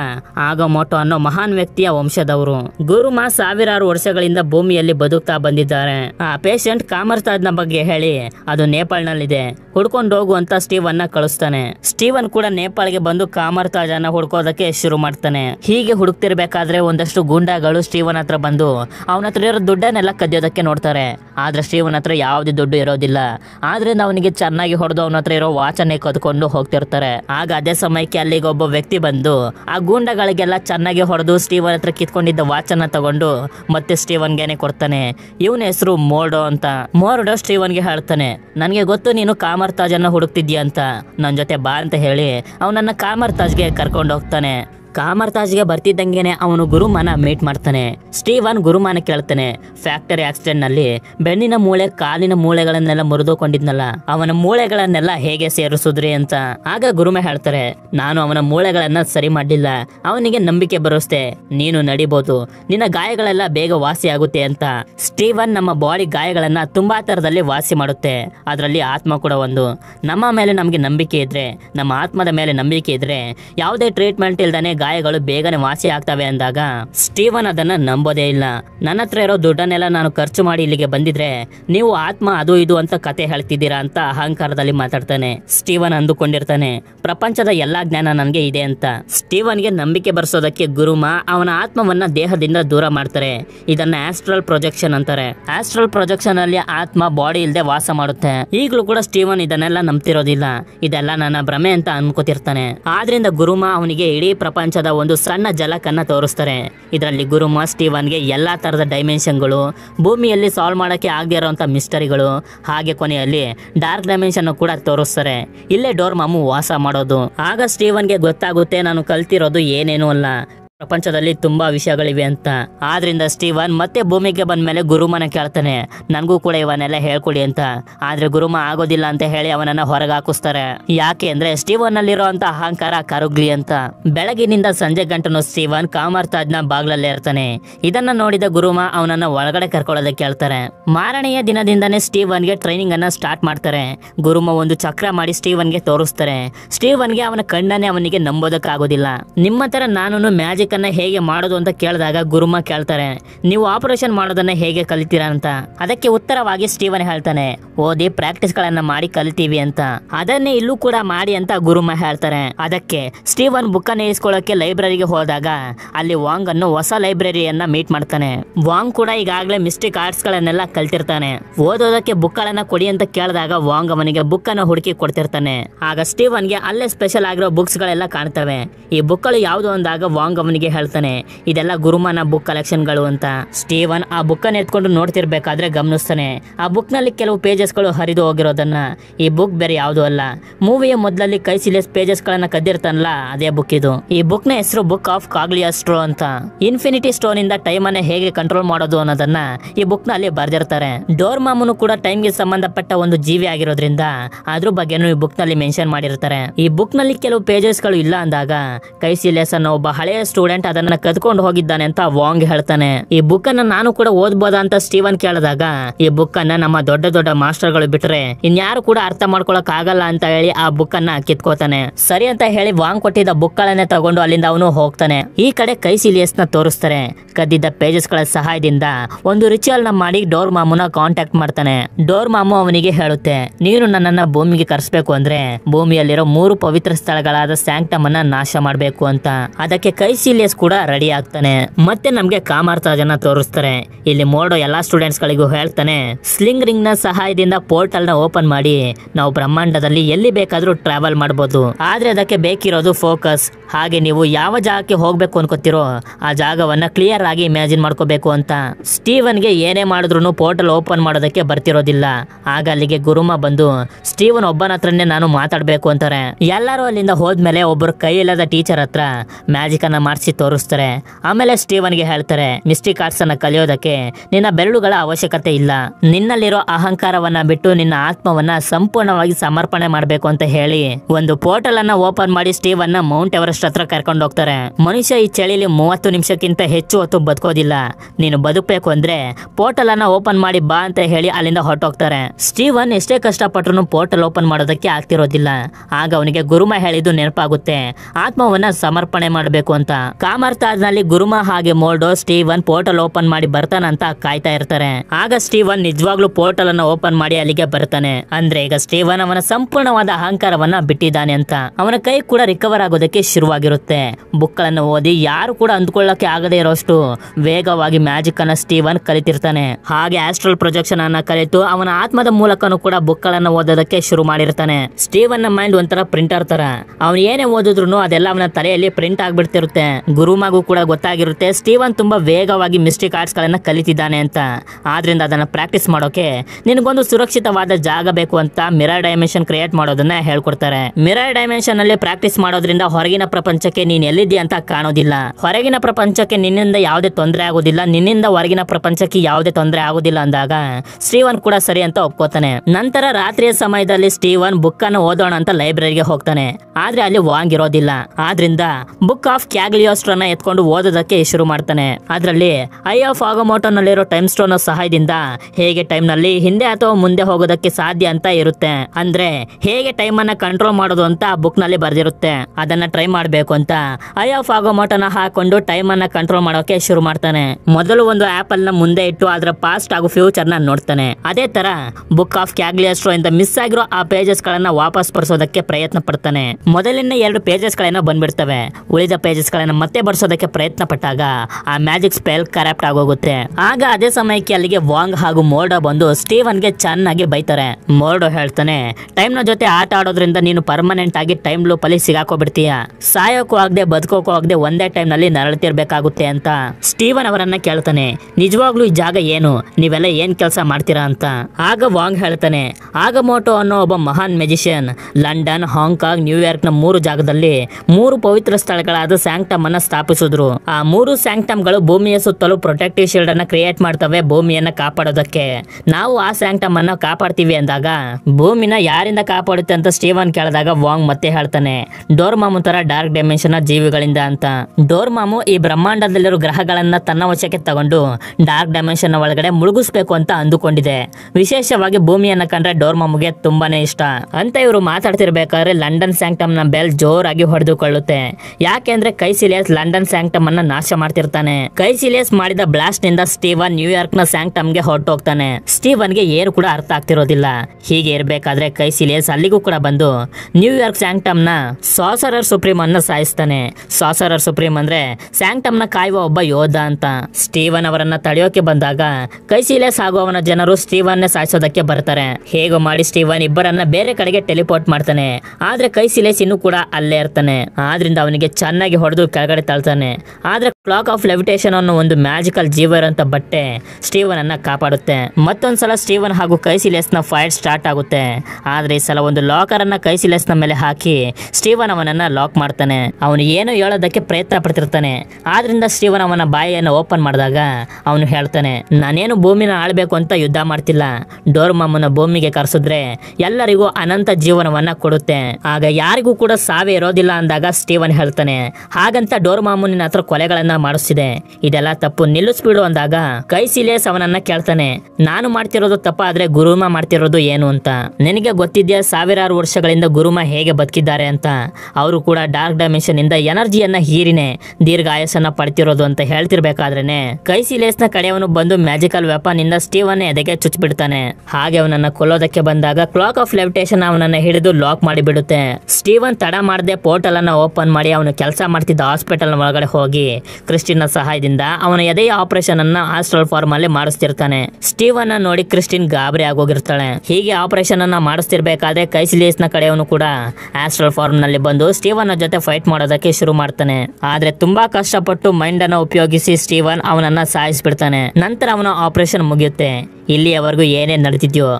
ಮೋಟೋ ಅನ್ನೋ ಮಹಾನ್ ವ್ಯಕ್ತಿಯ ವಂಶದವರು ಗುರುಮಾ ಸಾವಿರಾರು ವರ್ಷಗಳಿಂದ ಭೂಮಿಯಲ್ಲಿ ಬದುಕ್ತಾ ಬಂದಿದ್ದಾರೆ ಆ ಪೇಷಂಟ್ ಕಾಮರ್ತಾಜ್ನ ಬಗ್ಗೆ ಹೇಳಿ ಅದು ನಲ್ಲಿ ಇದೆ ಹುಡ್ಕೊಂಡು ಹೋಗುವಂತ ಸ್ಟೀವನ್ ನ ಕಳಿಸ್ತಾನೆ ಸ್ಟೀವನ್ ಕೂಡ ನೇಪಾಳ್ಗೆ ಬಂದು ಕಾಮರ್ತಾಜ್ ಅನ್ನ ಹುಡ್ಕೋದಕ್ಕೆ ಶುರು ಮಾಡ್ತಾನೆ ಹೀಗೆ ಹುಡುಕ್ತಿರ್ಬೇಕಾದ್ರೆ ಒಂದಷ್ಟು ಗೂಂಡಾಗಳು ಸ್ಟೀವನ್ ಹತ್ರ ಬಂದು ಅವನ ಹತ್ರ ಇರೋ ದುಡ್ಡನ್ನೆಲ್ಲ ಕದ್ಯೋದಕ್ಕೆ ನೋಡ್ತಾರೆ ಆದ್ರೆ ಸ್ಟೀವನ್ ಹತ್ರ ಯಾವುದೇ ದುಡ್ಡು ಇರೋದಿಲ್ಲ ಆದ್ರಿಂದ ಅವನಿಗೆ ಚೆನ್ನಾಗಿ ಹೊಡೆದು ಅವನ ಹತ್ರ ಇರೋ ವಾಚನ್ನೇ ಕದ್ಕೊಂಡು ಹೋಗ್ತಿರ್ತಾರೆ ಆಗ ಅದೇ ಸಮಯಕ್ಕೆ ಅಲ್ಲಿಗೆ ಒಬ್ಬ ವ್ಯಕ್ತಿ ಬಂದು ಆ ಗೂಂಡಗಳಿಗೆಲ್ಲ ಚೆನ್ನಾಗಿ ಹೊಡೆದು ಸ್ಟೀವನ್ ಹತ್ರ ಕಿತ್ಕೊಂಡಿದ್ದ ವಾಚನ್ನ ತಗೊಂಡು ಮತ್ತೆ ಸ್ಟೀವನ್ಗೆನೆ ಕೊಡ್ತಾನೆ ಇವನ ಹೆಸರು ಮೋರ್ಡೋ ಅಂತ ಮೋರ್ಡೋ ಸ್ಟೀವನ್ಗೆ ಹೇಳ್ತಾನೆ ನನಗೆ ಗೊತ್ತು ನೀನು ಕಾಮರ್ತಾಜ್ ಅನ್ನ ಹುಡುಕ್ತಿದ್ಯಾ ಅಂತ ನನ್ನ ಜೊತೆ ಬಾ ಅಂತ ಹೇಳಿ ಅವನನ್ನ ಕಾಮರ್ ಗೆ ಕರ್ಕೊಂಡು ಹೋಗ್ತಾನೆ ಕಾಮರ್ತಾಜ್ಗೆ ಬರ್ತಿದ್ದಂಗೆನೆ ಅವನು ಗುರುಮಾನ ಮೀಟ್ ಮಾಡ್ತಾನೆ ಸ್ಟೀವನ್ ಗುರುಮಾನ ಕೇಳ್ತಾನೆ ಫ್ಯಾಕ್ಟರಿ ಆಕ್ಸಿಡೆಂಟ್ ನಲ್ಲಿ ಬೆನ್ನಿನ ಮೂಳೆ ಕಾಲಿನ ಮೂಳೆಗಳನ್ನೆಲ್ಲ ಮುರಿದುಕೊಂಡಿದ್ನಲ್ಲ ಅವನ ಮೂಳೆಗಳನ್ನೆಲ್ಲ ಹೇಗೆ ಸೇರಿಸಿದ್ರಿ ಅಂತ ಆಗ ಗುರುಮ ಹೇಳ್ತಾರೆ ನಾನು ಅವನ ಮೂಳೆಗಳನ್ನ ಸರಿ ಮಾಡಲಿಲ್ಲ ಅವನಿಗೆ ನಂಬಿಕೆ ಬರುಸ್ತೆ ನೀನು ನಡಿಬಹುದು ನಿನ್ನ ಗಾಯಗಳೆಲ್ಲ ಬೇಗ ವಾಸಿ ಆಗುತ್ತೆ ಅಂತ ಸ್ಟೀವನ್ ನಮ್ಮ ಬಾಡಿ ಗಾಯಗಳನ್ನ ತುಂಬಾ ತರದಲ್ಲಿ ವಾಸಿ ಮಾಡುತ್ತೆ ಅದರಲ್ಲಿ ಆತ್ಮ ಕೂಡ ಒಂದು ನಮ್ಮ ಮೇಲೆ ನಮಗೆ ನಂಬಿಕೆ ಇದ್ರೆ ನಮ್ಮ ಆತ್ಮದ ಮೇಲೆ ನಂಬಿಕೆ ಇದ್ರೆ ಯಾವುದೇ ಟ್ರೀಟ್ಮೆಂಟ್ ಇಲ್ದಾನೆ ಗಾಯಗಳು ಬೇಗನೆ ವಾಸಿ ಆಗ್ತವೆ ಅಂದಾಗ ಸ್ಟೀವನ್ ಅದನ್ನ ನಂಬೋದೇ ಇಲ್ಲ ನನ್ನ ಹತ್ರ ಇರೋ ದುಡ್ಡನ್ನೆಲ್ಲ ನಾನು ಖರ್ಚು ಮಾಡಿ ಇಲ್ಲಿಗೆ ಬಂದಿದ್ರೆ ನೀವು ಆತ್ಮ ಅದು ಇದು ಅಂತ ಕತೆ ಹೇಳ್ತಿದ್ದೀರಾ ಅಂತ ಅಹಂಕಾರದಲ್ಲಿ ಮಾತಾಡ್ತಾನೆ ಸ್ಟೀವನ್ ಅಂದುಕೊಂಡಿರ್ತಾನೆ ಪ್ರಪಂಚದ ಎಲ್ಲಾ ಜ್ಞಾನ ನನಗೆ ಇದೆ ಅಂತ ಸ್ಟೀವನ್ಗೆ ನಂಬಿಕೆ ಬರ್ಸೋದಕ್ಕೆ ಗುರುಮ ಅವನ ಆತ್ಮವನ್ನ ದೇಹದಿಂದ ದೂರ ಮಾಡ್ತಾರೆ ಇದನ್ನ ಆಸ್ಟ್ರಲ್ ಪ್ರೊಜೆಕ್ಷನ್ ಅಂತಾರೆ ಆಸ್ಟ್ರಲ್ ಪ್ರೊಜೆಕ್ಷನ್ ಅಲ್ಲಿ ಆತ್ಮ ಬಾಡಿ ಇಲ್ಲದೆ ವಾಸ ಮಾಡುತ್ತೆ ಈಗಲೂ ಕೂಡ ಸ್ಟೀವನ್ ಇದನ್ನೆಲ್ಲ ನಂಬ್ತಿರೋದಿಲ್ಲ ಇದೆಲ್ಲ ನನ್ನ ಭ್ರಮೆ ಅಂತ ಅನ್ಕೋತಿರ್ತಾನೆ ಆದ್ರಿಂದ ಗುರುಮ ಅವನಿಗೆ ಇಡೀ ಪ್ರಪಂಚ ಪ್ರಪಂಚದ ಒಂದು ಸಣ್ಣ ಜಲಕನ್ನು ತೋರಿಸ್ತಾರೆ ಇದರಲ್ಲಿ ಗುರುಮ ಸ್ಟೀವನ್ಗೆ ಎಲ್ಲ ಥರದ ಡೈಮೆನ್ಷನ್ಗಳು ಭೂಮಿಯಲ್ಲಿ ಸಾಲ್ವ್ ಮಾಡಕ್ಕೆ ಆಗದೇ ಇರೋವಂಥ ಮಿಸ್ಟರಿಗಳು ಹಾಗೆ ಕೊನೆಯಲ್ಲಿ ಡಾರ್ಕ್ ಡೈಮೆನ್ಷನ್ ಕೂಡ ತೋರಿಸ್ತಾರೆ ಇಲ್ಲೇ ಡೋರ್ ಮಾಮು ವಾಸ ಮಾಡೋದು ಆಗ ಸ್ಟೀವನ್ಗೆ ಗೊತ್ತಾಗುತ್ತೆ ನಾನು ಕಲ್ತಿರೋದು ಏನೇನು ಅಲ್ಲ ಪ್ರಪಂಚದಲ್ಲಿ ತುಂಬಾ ವಿಷಯಗಳಿವೆ ಅಂತ ಆದ್ರಿಂದ ಸ್ಟೀವನ್ ಮತ್ತೆ ಭೂಮಿಗೆ ಬಂದ ಮೇಲೆ ಗುರುಮನ ಕೇಳ್ತಾನೆ ನನಗೂ ಕೂಡ ಇವನ್ನೆಲ್ಲ ಹೇಳ್ಕೊಡಿ ಅಂತ ಆದ್ರೆ ಗುರುಮ ಆಗೋದಿಲ್ಲ ಅಂತ ಹೇಳಿ ಅವನನ್ನ ಹೊರಗಾಕಿಸ್ತಾರೆ ಯಾಕೆ ಅಂದ್ರೆ ಸ್ಟೀವನ್ ನಲ್ಲಿರುವಂತ ಅಹಂಕಾರ ಕರುಗ್ಲಿ ಅಂತ ಬೆಳಗಿನಿಂದ ಸಂಜೆ ಗಂಟನು ಸ್ಟೀವನ್ ಕಾಮರ್ ಬಾಗ್ಲಲ್ಲೇ ಬಾಗ್ಲಲ್ಲಿ ಇರ್ತಾನೆ ಇದನ್ನ ನೋಡಿದ ಗುರುಮ ಅವನನ್ನ ಒಳಗಡೆ ಕರ್ಕೊಳ್ಳೋದಕ್ಕೆ ಕೇಳ್ತಾರೆ ಮಾರನೆಯ ಸ್ಟೀವನ್ ಗೆ ಟ್ರೈನಿಂಗ್ ಅನ್ನ ಸ್ಟಾರ್ಟ್ ಮಾಡ್ತಾರೆ ಗುರುಮ ಒಂದು ಚಕ್ರ ಮಾಡಿ ಸ್ಟೀವನ್ ಗೆ ತೋರಿಸ್ತಾರೆ ಸ್ಟೀವನ್ಗೆ ಅವನ ಕಣ್ಣನೇ ಅವನಿಗೆ ನಂಬೋದಕ್ಕಾಗೋದಿಲ್ಲ ನಿಮ್ಮ ತರ ನಾನು ಮ್ಯಾಜಿಕ್ ಅಭಿಷೇಕನ್ನು ಹೇಗೆ ಮಾಡೋದು ಅಂತ ಕೇಳಿದಾಗ ಗುರುಮ ಕೇಳ್ತಾರೆ ನೀವು ಆಪರೇಷನ್ ಮಾಡೋದನ್ನ ಹೇಗೆ ಕಲಿತೀರಾ ಅಂತ ಅದಕ್ಕೆ ಉತ್ತರವಾಗಿ ಸ್ಟೀವನ್ ಹೇಳ್ತಾನೆ ಓದಿ ಪ್ರಾಕ್ಟೀಸ್ ಗಳನ್ನ ಮಾಡಿ ಕಲಿತೀವಿ ಅಂತ ಅದನ್ನೇ ಇಲ್ಲೂ ಕೂಡ ಮಾಡಿ ಅಂತ ಗುರುಮ ಹೇಳ್ತಾರೆ ಅದಕ್ಕೆ ಸ್ಟೀವನ್ ಅನ್ನ ಇಸ್ಕೊಳ್ಳೋಕೆ ಲೈಬ್ರರಿಗೆ ಹೋದಾಗ ಅಲ್ಲಿ ವಾಂಗ್ ಅನ್ನು ಹೊಸ ಲೈಬ್ರರಿಯನ್ನ ಮೀಟ್ ಮಾಡ್ತಾನೆ ವಾಂಗ್ ಕೂಡ ಈಗಾಗಲೇ ಮಿಸ್ಟೇಕ್ ಆರ್ಟ್ಸ್ ಗಳನ್ನೆಲ್ಲ ಕಲ್ತಿರ್ತಾನೆ ಓದೋದಕ್ಕೆ ಬುಕ್ ಗಳನ್ನ ಕೊಡಿ ಅಂತ ಕೇಳಿದಾಗ ವಾಂಗ್ ಅವನಿಗೆ ಬುಕ್ ಅನ್ನು ಹುಡುಕಿ ಕೊಡ್ತಿರ್ತಾನೆ ಆಗ ಸ್ಟೀವನ್ಗೆ ಅಲ್ಲೇ ಸ್ಪೆಷಲ್ ಆಗಿರೋ ಬುಕ್ಸ್ ಗಳೆಲ್ಲ ಕಾಣ್ತವೆ ಈ ಗಳು ಯಾವುದು ಅಂದಾಗ ವಾಂಗ್ ಅವನಿಗೆ ಸ್ಟೀವನ್ಗೆ ಹೇಳ್ತಾನೆ ಇದೆಲ್ಲ ಗುರುಮನ ಬುಕ್ ಗಳು ಅಂತ ಸ್ಟೀವನ್ ಆ ಬುಕ್ ಅನ್ನು ಎತ್ಕೊಂಡು ನೋಡ್ತಿರ್ಬೇಕಾದ್ರೆ ಗಮನಿಸ್ತಾನೆ ಆ ಬುಕ್ ನಲ್ಲಿ ಕೆಲವು ಗಳು ಹರಿದು ಹೋಗಿರೋದನ್ನ ಈ ಬುಕ್ ಬೇರೆ ಯಾವುದೂ ಅಲ್ಲ ಮೂವಿಯ ಮೊದಲಲ್ಲಿ ಕೈ ಸಿಲಿಯಸ್ ಗಳನ್ನ ಕದ್ದಿರ್ತಾನಲ್ಲ ಅದೇ ಬುಕ್ ಇದು ಈ ಬುಕ್ ನ ಹೆಸರು ಬುಕ್ ಆಫ್ ಕಾಗ್ಲಿಯಾ ಸ್ಟ್ರೋ ಅಂತ ಇನ್ಫಿನಿಟಿ ಸ್ಟೋನ್ ಇಂದ ಟೈಮ್ ಅನ್ನ ಹೇಗೆ ಕಂಟ್ರೋಲ್ ಮಾಡೋದು ಅನ್ನೋದನ್ನ ಈ ಬುಕ್ ನಲ್ಲಿ ಬರ್ದಿರ್ತಾರೆ ಡೋರ್ ಮಾಮನು ಕೂಡ ಟೈಮ್ ಗೆ ಸಂಬಂಧಪಟ್ಟ ಒಂದು ಜೀವಿ ಆಗಿರೋದ್ರಿಂದ ಅದ್ರ ಬಗ್ಗೆನೂ ಈ ಬುಕ್ ನಲ್ಲಿ ಮೆನ್ಷನ್ ಮಾಡಿರ್ತಾರೆ ಈ ಬುಕ್ ನಲ್ಲಿ ಕೆಲವು ಪೇಜಸ್ ಗಳು ಇಲ್ಲ ಅಂದಾಗ ಕೈ ಸಿಲಿಯಸ್ ಅನ್ನೋ ಒಬ್ಬ ಹಳೆಯ ಸ್ಟೂಡೆಂಟ್ ಅದನ್ನ ಕದ್ಕೊಂಡು ಹೋಗಿದ್ದಾನೆ ಅಂತ ವಾಂಗ್ ಹೇಳ್ತಾನೆ ಈ ಬುಕ್ ಅನ್ನ ನಾನು ಕೂಡ ಓದ್ಬೋದಾ ಅಂತ ಸ್ಟೀವನ್ ಕೇಳಿದಾಗ ಈ ಬುಕ್ ಅನ್ನ ನಮ್ಮ ದೊಡ್ಡ ದೊಡ್ಡ ಮಾಸ್ಟರ್ ಗಳು ಬಿಟ್ರೆ ಇನ್ಯಾರು ಕೂಡ ಅರ್ಥ ಮಾಡ್ಕೊಳಕ್ ಆಗಲ್ಲ ಅಂತ ಹೇಳಿ ಆ ಬುಕ್ ಅನ್ನ ಕಿತ್ಕೋತಾನೆ ಸರಿ ಅಂತ ಹೇಳಿ ವಾಂಗ್ ಕೊಟ್ಟಿದ್ದ ಬುಕ್ ಗಳನ್ನೇ ತಗೊಂಡು ಅಲ್ಲಿಂದ ಅವನು ಹೋಗ್ತಾನೆ ಈ ಕಡೆ ಕೈ ಸಿಲಿಯಸ್ ನ ತೋರಿಸ್ತಾರೆ ಕದ್ದಿದ್ದ ಪೇಜಸ್ ಗಳ ಸಹಾಯದಿಂದ ಒಂದು ರಿಚುವಲ್ ನ ಮಾಡಿ ಡೋರ್ ಮಾಮುನ ಕಾಂಟ್ಯಾಕ್ಟ್ ಮಾಡ್ತಾನೆ ಡೋರ್ ಮಾಮು ಅವನಿಗೆ ಹೇಳುತ್ತೆ ನೀನು ನನ್ನನ್ನ ಭೂಮಿಗೆ ಕರೆಸ್ಬೇಕು ಅಂದ್ರೆ ಭೂಮಿಯಲ್ಲಿರೋ ಮೂರು ಪವಿತ್ರ ಸ್ಥಳಗಳಾದ ಸ್ಯಾಂಕ್ಟಮ್ ಅನ್ನ ನಾಶ ಮಾಡಬೇಕು ಅಂತ ಅದಕ್ಕೆ ಕೈ ಕೂಡ ರೆಡಿ ಆಗ್ತಾನೆ ಮತ್ತೆ ನಮ್ಗೆ ಜನ ತೋರಿಸ್ತಾರೆ ಇಲ್ಲಿ ಮೋಡೋ ಎಲ್ಲಾ ಸ್ಟೂಡೆಂಟ್ಸ್ ಗಳಿಗೂ ಹೇಳ್ತಾನೆ ಸ್ಲಿಂಗ್ ರಿಂಗ್ ನ ಸಹಾಯದಿಂದ ಪೋರ್ಟಲ್ ನ ಓಪನ್ ಮಾಡಿ ನಾವು ಬ್ರಹ್ಮಾಂಡದಲ್ಲಿ ಎಲ್ಲಿ ಬೇಕಾದ್ರೂ ಟ್ರಾವೆಲ್ ಮಾಡಬಹುದು ಆದ್ರೆ ಅದಕ್ಕೆ ಬೇಕಿರೋದು ಫೋಕಸ್ ಹಾಗೆ ನೀವು ಯಾವ ಜಾಗಕ್ಕೆ ಹೋಗ್ಬೇಕು ಅನ್ಕೋತಿರೋ ಆ ಜಾಗವನ್ನ ಕ್ಲಿಯರ್ ಆಗಿ ಇಮ್ಯಾಜಿನ್ ಮಾಡ್ಕೋಬೇಕು ಅಂತ ಸ್ಟೀವನ್ ಗೆ ಏನೇ ಮಾಡಿದ್ರು ಪೋರ್ಟಲ್ ಓಪನ್ ಮಾಡೋದಕ್ಕೆ ಬರ್ತಿರೋದಿಲ್ಲ ಆಗ ಅಲ್ಲಿಗೆ ಗುರುಮ ಬಂದು ಸ್ಟೀವನ್ ಒಬ್ಬನ ಹತ್ರನೇ ನಾನು ಮಾತಾಡ್ಬೇಕು ಅಂತಾರೆ ಎಲ್ಲರೂ ಅಲ್ಲಿಂದ ಹೋದ್ಮೇಲೆ ಒಬ್ಬರು ಕೈ ಇಲ್ಲದ ಟೀಚರ್ ಹತ್ರ ಮ್ಯಾಜಿಕ್ ಅನ್ನ ಮಾಡಿಸಿ ತೋರಿಸ್ತಾರೆ ಆಮೇಲೆ ಸ್ಟೀವನ್ಗೆ ಹೇಳ್ತಾರೆ ಮಿಸ್ಟಿಕ್ ಆರ್ಟ್ಸ್ ಅನ್ನ ಕಲಿಯೋದಕ್ಕೆ ನಿನ್ನ ಬೆರಳುಗಳ ಅವಶ್ಯಕತೆ ಇಲ್ಲ ನಿನ್ನಲ್ಲಿರೋ ಅಹಂಕಾರವನ್ನ ಬಿಟ್ಟು ನಿನ್ನ ಆತ್ಮವನ್ನ ಸಂಪೂರ್ಣವಾಗಿ ಸಮರ್ಪಣೆ ಮಾಡಬೇಕು ಅಂತ ಹೇಳಿ ಒಂದು ಪೋರ್ಟಲ್ ಅನ್ನ ಓಪನ್ ಮಾಡಿ ಸ್ಟೀವನ್ ಅನ್ನ ಮೌಂಟ್ ಎವರೆಸ್ಟ್ ಹತ್ರ ಕರ್ಕೊಂಡು ಹೋಗ್ತಾರೆ ಮನುಷ್ಯ ಈ ಚಳಿಲಿ ಮೂವತ್ತು ನಿಮಿಷಕ್ಕಿಂತ ಹೆಚ್ಚು ಹೊತ್ತು ಬದುಕೋದಿಲ್ಲ ನೀನು ಬದುಕಬೇಕು ಅಂದ್ರೆ ಪೋರ್ಟಲ್ ಅನ್ನ ಓಪನ್ ಮಾಡಿ ಬಾ ಅಂತ ಹೇಳಿ ಅಲ್ಲಿಂದ ಹೊರಟೋಗ್ತಾರೆ ಸ್ಟೀವನ್ ಎಷ್ಟೇ ಕಷ್ಟಪಟ್ಟರು ಪೋರ್ಟಲ್ ಓಪನ್ ಮಾಡೋದಕ್ಕೆ ಆಗ್ತಿರೋದಿಲ್ಲ ಆಗ ಅವನಿಗೆ ಗುರುಮ ಹೇಳಿದ್ದು ನೆನಪಾಗುತ್ತೆ ಆತ್ಮವನ್ನ ಸಮರ್ಪಣೆ ಮಾಡಬೇಕು ಅಂತ ಕಾಮರ್ತಾಜ್ನಲ್ಲಿ ನಲ್ಲಿ ಗುರುಮ ಹಾಗೆ ಮೋಲ್ಡೋ ಸ್ಟೀವನ್ ಪೋರ್ಟಲ್ ಓಪನ್ ಮಾಡಿ ಬರ್ತಾನಂತ ಕಾಯ್ತಾ ಇರ್ತಾರೆ ಆಗ ಸ್ಟೀವನ್ ನಿಜವಾಗ್ಲೂ ಪೋರ್ಟಲ್ ಅನ್ನ ಓಪನ್ ಮಾಡಿ ಅಲ್ಲಿಗೆ ಬರ್ತಾನೆ ಅಂದ್ರೆ ಈಗ ಸ್ಟೀವನ್ ಅವನ ಸಂಪೂರ್ಣವಾದ ಅಹಂಕಾರವನ್ನ ಬಿಟ್ಟಿದ್ದಾನೆ ಅಂತ ಅವನ ಕೈ ಕೂಡ ರಿಕವರ್ ಆಗೋದಕ್ಕೆ ಶುರುವಾಗಿರುತ್ತೆ ಬುಕ್ ಗಳನ್ನು ಓದಿ ಯಾರು ಕೂಡ ಅಂದ್ಕೊಳ್ಳಕ್ಕೆ ಆಗದೆ ಇರೋಷ್ಟು ವೇಗವಾಗಿ ಮ್ಯಾಜಿಕ್ ಅನ್ನ ಸ್ಟೀವನ್ ಕಲಿತಿರ್ತಾನೆ ಹಾಗೆ ಆಸ್ಟ್ರಲ್ ಪ್ರೊಜೆಕ್ಷನ್ ಅನ್ನ ಕಲಿತು ಅವನ ಆತ್ಮದ ಮೂಲಕನು ಕೂಡ ಬುಕ್ ಗಳನ್ನ ಓದೋದಕ್ಕೆ ಶುರು ಮಾಡಿರ್ತಾನೆ ಸ್ಟೀವನ್ ನ ಮೈಂಡ್ ಒಂಥರ ಪ್ರಿಂಟರ್ ತರ ಅವನು ಏನೇ ಓದಿದ್ರು ಅದೆಲ್ಲ ಅವನ ತಲೆಯಲ್ಲಿ ಪ್ರಿಂಟ್ ಆಗ್ಬಿಡ್ತಿರುತ್ತೆ ಮಗು ಕೂಡ ಗೊತ್ತಾಗಿರುತ್ತೆ ಸ್ಟೀವನ್ ತುಂಬಾ ವೇಗವಾಗಿ ಮಿಸ್ಟೇಕ್ ಗಳನ್ನ ಕಲಿತಿದ್ದಾನೆ ಅಂತ ಆದ್ರಿಂದ ಅದನ್ನ ಪ್ರಾಕ್ಟೀಸ್ ಮಾಡೋಕೆ ನಿನಗೊಂದು ಸುರಕ್ಷಿತವಾದ ಜಾಗ ಬೇಕು ಅಂತ ಮಿರರ್ ಡೈಮೆನ್ಷನ್ ಕ್ರಿಯೇಟ್ ಮಾಡೋದನ್ನ ಹೇಳ್ಕೊಡ್ತಾರೆ ಮಿರರ್ ಡೈಮೆನ್ಷನ್ ಅಲ್ಲಿ ಪ್ರಾಕ್ಟೀಸ್ ಮಾಡೋದ್ರಿಂದ ಹೊರಗಿನ ಪ್ರಪಂಚಕ್ಕೆ ನೀನ್ ಎಲ್ಲಿದ್ದೀಯ ಅಂತ ಕಾಣೋದಿಲ್ಲ ಹೊರಗಿನ ಪ್ರಪಂಚಕ್ಕೆ ನಿನ್ನಿಂದ ಯಾವುದೇ ತೊಂದರೆ ಆಗೋದಿಲ್ಲ ನಿನ್ನಿಂದ ಹೊರಗಿನ ಪ್ರಪಂಚಕ್ಕೆ ಯಾವುದೇ ತೊಂದರೆ ಆಗುದಿಲ್ಲ ಅಂದಾಗ ಸ್ಟೀವನ್ ಕೂಡ ಸರಿ ಅಂತ ಒಪ್ಕೋತಾನೆ ನಂತರ ರಾತ್ರಿಯ ಸಮಯದಲ್ಲಿ ಸ್ಟೀವನ್ ಬುಕ್ ಅನ್ನು ಓದೋಣ ಅಂತ ಲೈಬ್ರರಿಗೆ ಹೋಗ್ತಾನೆ ಆದ್ರೆ ಅಲ್ಲಿ ವಾಂಗ್ ಇರೋದಿಲ್ಲ ಆದ್ರಿಂದ ಬುಕ್ ಆಫ್ ಕ್ಯಾಗ್ಲಿಯೋ ಎತ್ಕೊಂಡು ಓದೋದಕ್ಕೆ ಶುರು ಮಾಡ್ತಾನೆ ಅದರಲ್ಲಿ ಐ ಆಫ್ ನಲ್ಲಿರೋ ಟೈಮ್ ಸ್ಟೋನ್ ಸಹಾಯದಿಂದ ಹೇಗೆ ಟೈಮ್ ನಲ್ಲಿ ಹಿಂದೆ ಅಥವಾ ಮುಂದೆ ಹೋಗೋದಕ್ಕೆ ಸಾಧ್ಯ ಅಂತ ಇರುತ್ತೆ ಅಂದ್ರೆ ಹೇಗೆ ಟೈಮ್ ಅನ್ನ ಕಂಟ್ರೋಲ್ ಮಾಡೋದು ಅಂತ ಬುಕ್ ನಲ್ಲಿ ಬರ್ದಿರುತ್ತೆ ಅದನ್ನ ಟ್ರೈ ಮಾಡಬೇಕು ಅಂತ ಐ ಆಫ್ ಆಗಮೋಟನ ಹಾಕೊಂಡು ಟೈಮ್ ಅನ್ನ ಕಂಟ್ರೋಲ್ ಮಾಡೋಕೆ ಶುರು ಮಾಡ್ತಾನೆ ಮೊದಲು ಒಂದು ಆಪ್ ಅನ್ನ ಮುಂದೆ ಇಟ್ಟು ಅದರ ಪಾಸ್ಟ್ ಹಾಗೂ ಫ್ಯೂಚರ್ ನ ನೋಡ್ತಾನೆ ಅದೇ ತರ ಬುಕ್ ಆಫ್ ಕ್ಯಾಗ್ಲಿಯಸ್ಟ್ರೋ ಇಂದ ಮಿಸ್ ಆಗಿರೋ ಆ ಪೇಜಸ್ ಗಳನ್ನ ವಾಪಸ್ ಬರ್ಸೋದಕ್ಕೆ ಪ್ರಯತ್ನ ಪಡ್ತಾನೆ ಮೊದಲಿನ ಎರಡು ಪೇಜಸ್ ಗಳನ್ನ ಬಂದ್ಬಿಡ್ತವೆ ಉಳಿದ ಪೇಜಸ್ ಗಳನ್ನ ಮತ್ತೆ ಬರ್ಸೋದಕ್ಕೆ ಪ್ರಯತ್ನ ಪಟ್ಟಾಗ ಆ ಮ್ಯಾಜಿಕ್ ಸ್ಪೆಲ್ ಕರಪ್ಟ್ ಆಗೋಗುತ್ತೆ ಆಗ ಅದೇ ಸಮಯಕ್ಕೆ ಅಲ್ಲಿಗೆ ವಾಂಗ್ ಹಾಗೂ ಮೋರ್ಡೋ ಬಂದು ಸ್ಟೀವನ್ ಗೆ ಚೆನ್ನಾಗಿ ಬೈತಾರೆ ಮೋರ್ಡೋ ಹೇಳ್ತಾನೆ ಟೈಮ್ ನ ಜೊತೆ ಆಟ ಆಡೋದ್ರಿಂದ ನೀನು ಪರ್ಮನೆಂಟ್ ಆಗಿ ಟೈಮ್ ಲೂಪ್ ಅಲ್ಲಿ ಸಿಗಾಕೋಬಿಡ್ತೀಯ ಸಾಯೋಕು ಆಗದೆ ಬದುಕೋಕೂ ಆಗದೆ ಒಂದೇ ಟೈಮ್ ನಲ್ಲಿ ನರಳತಿರ್ಬೇಕಾಗುತ್ತೆ ಅಂತ ಸ್ಟೀವನ್ ಅವರನ್ನ ಕೇಳ್ತಾನೆ ನಿಜವಾಗ್ಲೂ ಈ ಜಾಗ ಏನು ನೀವೆಲ್ಲ ಏನ್ ಕೆಲಸ ಮಾಡ್ತೀರಾ ಅಂತ ಆಗ ವಾಂಗ್ ಹೇಳ್ತಾನೆ ಆಗ ಮೋಟೋ ಅನ್ನೋ ಒಬ್ಬ ಮಹಾನ್ ಮೆಜಿಷಿಯನ್ ಲಂಡನ್ ಹಾಂಗ್ಕಾಂಗ್ ನ್ಯೂಯಾರ್ಕ್ ನ ಮೂರು ಜಾಗದಲ್ಲಿ ಮೂರು ಪವಿತ್ರ ಸ್ಥಳಗಳಾದ ಸ್ಯಾಂಕ್ಟಮ್ ನ ಸ್ಥಾಪಿಸಿದ್ರು ಆ ಮೂರು ಸ್ಯಾಂಕ್ಟಮ್ ಗಳು ಭೂಮಿಯ ಸುತ್ತಲೂ ಪ್ರೊಟೆಕ್ಟಿವ್ ಶೀಲ್ಡ್ ಅನ್ನ ಕ್ರಿಯೇಟ್ ಮಾಡ್ತವೆ ಭೂಮಿಯನ್ನ ಕಾಪಾಡೋದಕ್ಕೆ ನಾವು ಆ ಸ್ಯಾಂಕ್ಟಮ್ ಅನ್ನ ಕಾಪಾಡ್ತೀವಿ ಅಂದಾಗ ಭೂಮಿನ ಯಾರಿಂದ ಕಾಪಾಡುತ್ತೆ ಅಂತ ಸ್ಟೀವನ್ ಕೇಳಿದಾಗ ವಾಂಗ್ ಮತ್ತೆ ಹೇಳ್ತಾನೆ ಡೋರ್ ಮಾಮು ತರ ಡಾರ್ಕ್ ಡೈಮೆನ್ಷನ್ ಜೀವಿಗಳಿಂದ ಅಂತ ಡೋರ್ ಮಾಮು ಈ ಬ್ರಹ್ಮಾಂಡದಲ್ಲಿರೋ ಗ್ರಹಗಳನ್ನ ತನ್ನ ವಶಕ್ಕೆ ತಗೊಂಡು ಡಾರ್ಕ್ ಡೈಮೆನ್ಷನ್ ಒಳಗಡೆ ಮುಳುಗಿಸ್ಬೇಕು ಅಂತ ಅಂದುಕೊಂಡಿದೆ ವಿಶೇಷವಾಗಿ ಭೂಮಿಯನ್ನ ಕಂಡ್ರೆ ಡೋರ್ ಮಾಮುಗೆ ತುಂಬಾನೇ ಇಷ್ಟ ಅಂತ ಇವರು ಮಾತಾಡ್ತಿರ್ಬೇಕಾದ್ರೆ ಲಂಡನ್ ಸ್ಯಾಂಕ್ಟಮ್ ನ ಬೆಲ್ ಜೋರಾಗಿ ಹೊಡೆದುಕೊಳ್ಳುತ್ತೆ ಯಾಕೆಂದ್ರೆ ಕೈಸಿಲಿಯ ಕೈಸಿಲಿಯಸ್ ಲಂಡನ್ ಸ್ಯಾಂಕ್ಟಮ್ ಅನ್ನ ನಾಶ ಮಾಡ್ತಿರ್ತಾನೆ ಕೈಸಿಲಿಯಸ್ ಮಾಡಿದ ಬ್ಲಾಸ್ಟ್ ನಿಂದ ಸ್ಟೀವನ್ ನ್ಯೂಯಾರ್ಕ್ ನ ಸ್ಯಾಂಕ್ಟಮ್ ಗೆ ಹೊರಟೋಗ್ತಾನೆ ಸ್ಟೀವನ್ ಗೆ ಏನು ಕೂಡ ಅರ್ಥ ಆಗ್ತಿರೋದಿಲ್ಲ ಹೀಗೆ ಇರ್ಬೇಕಾದ್ರೆ ಕೈಸಿಲಿಯಸ್ ಅಲ್ಲಿಗೂ ಕೂಡ ಬಂದು ನ್ಯೂಯಾರ್ಕ್ ಸ್ಯಾಂಕ್ಟಮ್ ನ ಸಾಸರರ್ ಸುಪ್ರೀಂ ಅನ್ನ ಸಾಯಿಸ್ತಾನೆ ಸಾಸರರ್ ಸುಪ್ರೀಂ ಅಂದ್ರೆ ಸ್ಯಾಂಕ್ಟಮ್ ನ ಕಾಯುವ ಒಬ್ಬ ಯೋಧ ಅಂತ ಸ್ಟೀವನ್ ಅವರನ್ನ ತಡೆಯೋಕೆ ಬಂದಾಗ ಕೈಸಿಲಿಯಸ್ ಹಾಗೂ ಅವನ ಜನರು ಸ್ಟೀವನ್ ನ ಸಾಯಿಸೋದಕ್ಕೆ ಬರ್ತಾರೆ ಹೇಗೋ ಮಾಡಿ ಸ್ಟೀವನ್ ಇಬ್ಬರನ್ನ ಬೇರೆ ಕಡೆಗೆ ಟೆಲಿಪೋರ್ಟ್ ಮಾಡ್ತಾನೆ ಆದ್ರೆ ಕೈಸಿಲಿಯಸ್ ಇನ್ನು ಕೂಡ ಅಲ್ಲೇ ಇರ್ತಾನೆ ಆದ್ರಿಂದ ಅವನಿಗೆ ಚೆನ್ನಾಗಿ ಹೊಡೆದು ಕೆಳಗಡೆ ತಳ್ತಾನೆ ಆದ್ರೆ ಕ್ಲಾಕ್ ಆಫ್ ಲೆವಿಟೇಷನ್ ಅನ್ನೋ ಒಂದು ಮ್ಯಾಜಿಕಲ್ ಜೀವರ್ ಅಂತ ಬಟ್ಟೆ ಸ್ಟೀವನ್ ಅನ್ನ ಕಾಪಾಡುತ್ತೆ ಮತ್ತೊಂದ್ಸಲ ಸ್ಟೀವನ್ ಹಾಗೂ ಕೈಸಿಲೆಸ್ ನ ಫೈಟ್ ಸ್ಟಾರ್ಟ್ ಆಗುತ್ತೆ ಆದ್ರೆ ಈ ಸಲ ಒಂದು ಲಾಕರ್ ಅನ್ನ ಕೈಸಿಲೆಸ್ ನ ಮೇಲೆ ಹಾಕಿ ಸ್ಟೀವನ್ ಅವನನ್ನ ಲಾಕ್ ಮಾಡ್ತಾನೆ ಅವನು ಏನು ಹೇಳೋದಕ್ಕೆ ಪ್ರಯತ್ನ ಪಡ್ತಿರ್ತಾನೆ ಆದ್ರಿಂದ ಸ್ಟೀವನ್ ಅವನ ಬಾಯಿಯನ್ನು ಓಪನ್ ಮಾಡಿದಾಗ ಅವನು ಹೇಳ್ತಾನೆ ನಾನೇನು ಭೂಮಿನ ಆಳ್ಬೇಕು ಅಂತ ಯುದ್ಧ ಮಾಡ್ತಿಲ್ಲ ಡೋರ್ ಮಾಮನ ಭೂಮಿಗೆ ಕರೆಸಿದ್ರೆ ಎಲ್ಲರಿಗೂ ಅನಂತ ಜೀವನವನ್ನ ಕೊಡುತ್ತೆ ಆಗ ಯಾರಿಗೂ ಕೂಡ ಸಾವೇ ಇರೋದಿಲ್ಲ ಅಂದಾಗ ಸ್ಟೀವನ್ ಹೇಳ್ತಾನೆ ಹಾಗಂತ ಡೋರ್ ಮಾಮೂನಿನ ಹತ್ರ ಕೊಲೆಗಳನ್ನ ಮಾಡಿಸ್ತಿದೆ ಇದೆಲ್ಲ ತಪ್ಪು ನಿಲ್ಲಿಸ್ಬಿಡು ಅಂದಾಗ ಕೈಸಿಲೇಸ್ ಅವನನ್ನ ಕೇಳ್ತಾನೆ ನಾನು ಮಾಡ್ತಿರೋದು ತಪ್ಪ ಆದ್ರೆ ಗುರುಮ ಮಾಡ್ತಿರೋದು ಏನು ಅಂತ ನಿನಗೆ ಗೊತ್ತಿದ್ಯಾ ಸಾವಿರಾರು ವರ್ಷಗಳಿಂದ ಗುರುಮ ಹೇಗೆ ಬದುಕಿದ್ದಾರೆ ಅಂತ ಅವರು ಕೂಡ ಡಾರ್ಕ್ ಡೈಮೆನ್ಷನ್ ಇಂದ ಎನರ್ಜಿಯನ್ನ ದೀರ್ಘ ಆಯಸ್ಸನ್ನ ಪಡ್ತಿರೋದು ಅಂತ ಹೇಳ್ತಿರ್ಬೇಕಾದ್ರೇನೆ ಕೈಸಿಲೇಸ್ ನ ಕಡೆಯವನು ಬಂದು ಮ್ಯಾಜಿಕಲ್ ವೆಪನ್ ಇಂದ ಸ್ಟೀವನ್ ಅನ್ನ ಎದೆಗೆ ಬಿಡ್ತಾನೆ ಹಾಗೆ ಅವನನ್ನ ಕೊಲ್ಲೋದಕ್ಕೆ ಬಂದಾಗ ಕ್ಲಾಕ್ ಆಫ್ ಲೆವಿಟೇಷನ್ ಅವನನ್ನ ಹಿಡಿದು ಲಾಕ್ ಮಾಡಿಬಿಡುತ್ತೆ ಸ್ಟೀವನ್ ತಡ ಮಾಡದೆ ಪೋರ್ಟಲ್ ಅನ್ನ ಓಪನ್ ಮಾಡಿ ಅವನು ಕೆಲಸ ಮಾಡ್ತಿದ್ದ ಹಾಸ್ಪಿಟಲ್ನ ಒಳಗಡೆ ಹೋಗಿ ಕ್ರಿಸ್ಟಿನ್ನ ಸಹಾಯದಿಂದ ಅವನ ಎದೆಯ ಆಪರೇಷನ್ ಅನ್ನ ಹಾಸ್ಟೆಲ್ ಫಾರ್ಮ್ ಅಲ್ಲಿ ಮಾಡಿಸ್ತಿರ್ತಾನೆ ಸ್ಟೀವನ್ ನೋಡಿ ಕ್ರಿಸ್ಟಿನ್ ಗಾಬರಿ ಆಗೋಗಿರ್ತಾಳೆ ಹೀಗೆ ಆಪರೇಷನ್ ಅನ್ನ ಮಾಡಿಸ್ತಿರ್ಬೇಕಾದ್ರೆ ಕೈಸಿಲಿಯಸ್ ನ ಕಡೆಯವನು ಕೂಡ ಆಸ್ಟ್ರಲ್ ಫಾರ್ಮ್ ನಲ್ಲಿ ಬಂದು ಸ್ಟೀವನ್ ಜೊತೆ ಫೈಟ್ ಮಾಡೋದಕ್ಕೆ ಶುರು ಮಾಡ್ತಾನೆ ಆದ್ರೆ ತುಂಬಾ ಕಷ್ಟಪಟ್ಟು ಮೈಂಡ್ ಅನ್ನ ಉಪಯೋಗಿಸಿ ಸ್ಟೀವನ್ ಅವನನ್ನ ಸಾಯಿಸ್ಬಿಡ್ತಾನೆ ನಂತರ ಅವನ ಆಪರೇಷನ್ ಮುಗಿಯುತ್ತೆ ಇಲ್ಲಿಯವರೆಗೂ ಏನೇ ನಡೆದಿದ್ಯೋ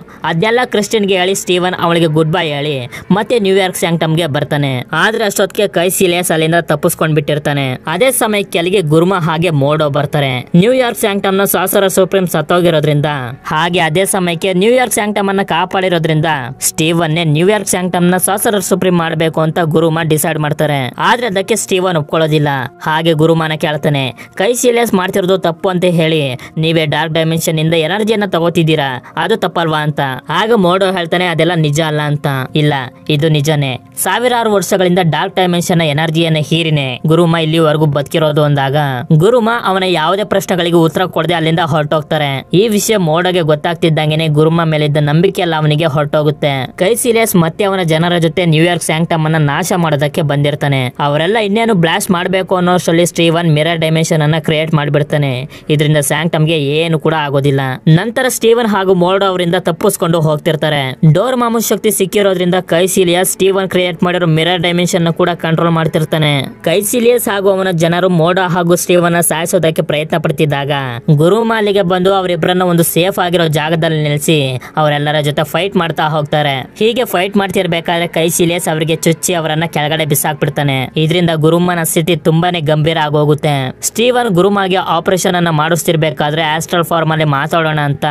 ಕ್ರಿಸ್ಟಿನ್ ಗೆ ಹೇಳಿ ಸ್ಟೀವನ್ ಅವಳಿಗೆ ಗುಡ್ ಬೈ ಹೇಳಿ ಮತ್ತೆ ನ್ಯೂಯಾರ್ಕ್ ಗೆ ಬರ್ತಾನೆ ಆದ್ರೆ ಅಷ್ಟೊತ್ತಿಗೆ ಕೈಸಿಲಿಯಸ್ ಅಲ್ಲಿಂದ ತಪ್ಪಿಸ್ಕೊಂಡ್ಬಿಟ್ಟು ಬಿಟ್ಟಿರ್ತಾನೆ ಅದೇ ಸಮಯಕ್ಕೆ ಅಲ್ಲಿಗೆ ಗುರ್ಮ ಹಾಗೆ ಮೋಡೋ ಬರ್ತಾರೆ ನ್ಯೂಯಾರ್ಕ್ ಸ್ಯಾಂಕ್ಟಮ್ ನ ಸಾಸರ ಸುಪ್ರೀಂ ಸತ್ತೋಗಿರೋದ್ರಿಂದ ಹಾಗೆ ಅದೇ ಸಮಯಕ್ಕೆ ನ್ಯೂಯಾರ್ಕ್ ಸ್ಯಾಂಕ್ಟಮ್ ಅನ್ನ ಕಾಪಾಡಿರೋದ್ರಿಂದ ಸ್ಟೀವನ್ ನ್ಯೂಯಾರ್ಕ್ ಸ್ಯಾಂಕ್ಟಮ್ ನ ಸಾಸರ ಸುಪ್ರೀಂ ಮಾಡಬೇಕು ಅಂತ ಗುರುಮ ಡಿಸೈಡ್ ಮಾಡ್ತಾರೆ ಆದ್ರೆ ಅದಕ್ಕೆ ಸ್ಟೀವನ್ ಒಪ್ಕೊಳ್ಳೋದಿಲ್ಲ ಹಾಗೆ ಗುರುಮಾನ ಕೇಳ್ತಾನೆ ಕೈ ಸೀಲಿಯಸ್ ಮಾಡ್ತಿರೋದು ತಪ್ಪು ಅಂತ ಹೇಳಿ ನೀವೇ ಡಾರ್ಕ್ ಡೈಮೆನ್ಷನ್ ಇಂದ ಎನರ್ಜಿಯನ್ನ ತಗೋತಿದ್ದೀರಾ ಅದು ತಪ್ಪಲ್ವಾ ಅಂತ ಆಗ ಮೋಡೋ ಹೇಳ್ತಾನೆ ಅದೆಲ್ಲ ನಿಜ ಅಲ್ಲ ಅಂತ ಇಲ್ಲ ಇದು ನಿಜನೇ ಸಾವಿರಾರು ವರ್ಷಗಳಿಂದ ಡಾರ್ಕ್ ಡೈಮೆನ್ಷನ್ ಎನರ್ಜಿಯನ್ನ ಹೀರಿನೇ ಗುರು ಗುರುಮ ಇಲ್ಲಿವರೆಗೂ ಬದುಕಿರೋದು ಅಂದಾಗ ಗುರುಮ ಅವನ ಯಾವುದೇ ಪ್ರಶ್ನೆಗಳಿಗೆ ಉತ್ತರ ಕೊಡದೆ ಅಲ್ಲಿಂದ ಹೊರಟೋಗ್ತಾರೆ ಈ ವಿಷಯ ಮೋಡಗೆ ಗೊತ್ತಾಗ್ತಿದ್ದಂಗೆನೆ ಗುರುಮ ಇದ್ದ ನಂಬಿಕೆ ಎಲ್ಲ ಅವನಿಗೆ ಹೊರಟೋಗುತ್ತೆ ಕೈಸಿಲಿಯಸ್ ಮತ್ತೆ ಅವನ ಜನರ ಜೊತೆ ನ್ಯೂಯಾರ್ಕ್ ಸ್ಯಾಂಕ್ಟಮ್ ಅನ್ನ ನಾಶ ಮಾಡೋದಕ್ಕೆ ಬಂದಿರ್ತಾನೆ ಅವರೆಲ್ಲ ಇನ್ನೇನು ಬ್ಲಾಸ್ಟ್ ಮಾಡಬೇಕು ಅನ್ನೋಷ್ಟರಲ್ಲಿ ಸ್ಟೀವನ್ ಮಿರರ್ ಡೈಮೆನ್ಷನ್ ಅನ್ನ ಕ್ರಿಯೇಟ್ ಮಾಡಿಬಿಡ್ತಾನೆ ಇದರಿಂದ ಸ್ಯಾಂಕ್ಟಮ್ ಗೆ ಏನು ಕೂಡ ಆಗೋದಿಲ್ಲ ನಂತರ ಸ್ಟೀವನ್ ಹಾಗೂ ಮೋರ್ಡ್ ಅವರಿಂದ ತಪ್ಪಿಸ್ಕೊಂಡು ಹೋಗ್ತಿರ್ತಾರೆ ಡೋರ್ ಮಾಮು ಶಕ್ತಿ ಸಿಕ್ಕಿರೋದ್ರಿಂದ ಕೈಸಿಲಿಯಸ್ ಸ್ಟೀವನ್ ಕ್ರಿಯೇಟ್ ಮಾಡಿರೋ ಮಿರರ್ ಡೈಮೆನ್ಷನ್ ಕೂಡ ಕಂಟ್ರೋಲ್ ಮಾಡ್ತಿರ್ತಾನೆ ಕೈಸೀಲಿಯ ಶ್ರೇಯಸ್ ಹಾಗೂ ಅವನ ಜನರು ಮೋಡ ಹಾಗೂ ಸ್ಟೀವನ್ನ ಸಾಯಿಸೋದಕ್ಕೆ ಪ್ರಯತ್ನ ಪಡ್ತಿದ್ದಾಗ ಗುರು ಮಾಲಿಗೆ ಬಂದು ಅವರಿಬ್ಬರನ್ನ ಒಂದು ಸೇಫ್ ಆಗಿರೋ ಜಾಗದಲ್ಲಿ ನಿಲ್ಲಿಸಿ ಅವರೆಲ್ಲರ ಜೊತೆ ಫೈಟ್ ಮಾಡ್ತಾ ಹೋಗ್ತಾರೆ ಹೀಗೆ ಫೈಟ್ ಮಾಡ್ತಿರ್ಬೇಕಾದ್ರೆ ಕೈ ಸಿಲಿಯಸ್ ಅವರಿಗೆ ಚುಚ್ಚಿ ಅವರನ್ನ ಕೆಳಗಡೆ ಬಿಸಾಕ್ಬಿಡ್ತಾನೆ ಇದರಿಂದ ಗುರುಮನ ಸ್ಥಿತಿ ತುಂಬಾನೇ ಗಂಭೀರ ಆಗೋಗುತ್ತೆ ಸ್ಟೀವನ್ ಗುರುಮಾಗೆ ಆಪರೇಷನ್ ಅನ್ನ ಮಾಡಿಸ್ತಿರ್ಬೇಕಾದ್ರೆ ಆಸ್ಟ್ರಲ್ ಫಾರ್ಮ್ ಅಲ್ಲಿ ಮಾತಾಡೋಣ ಅಂತ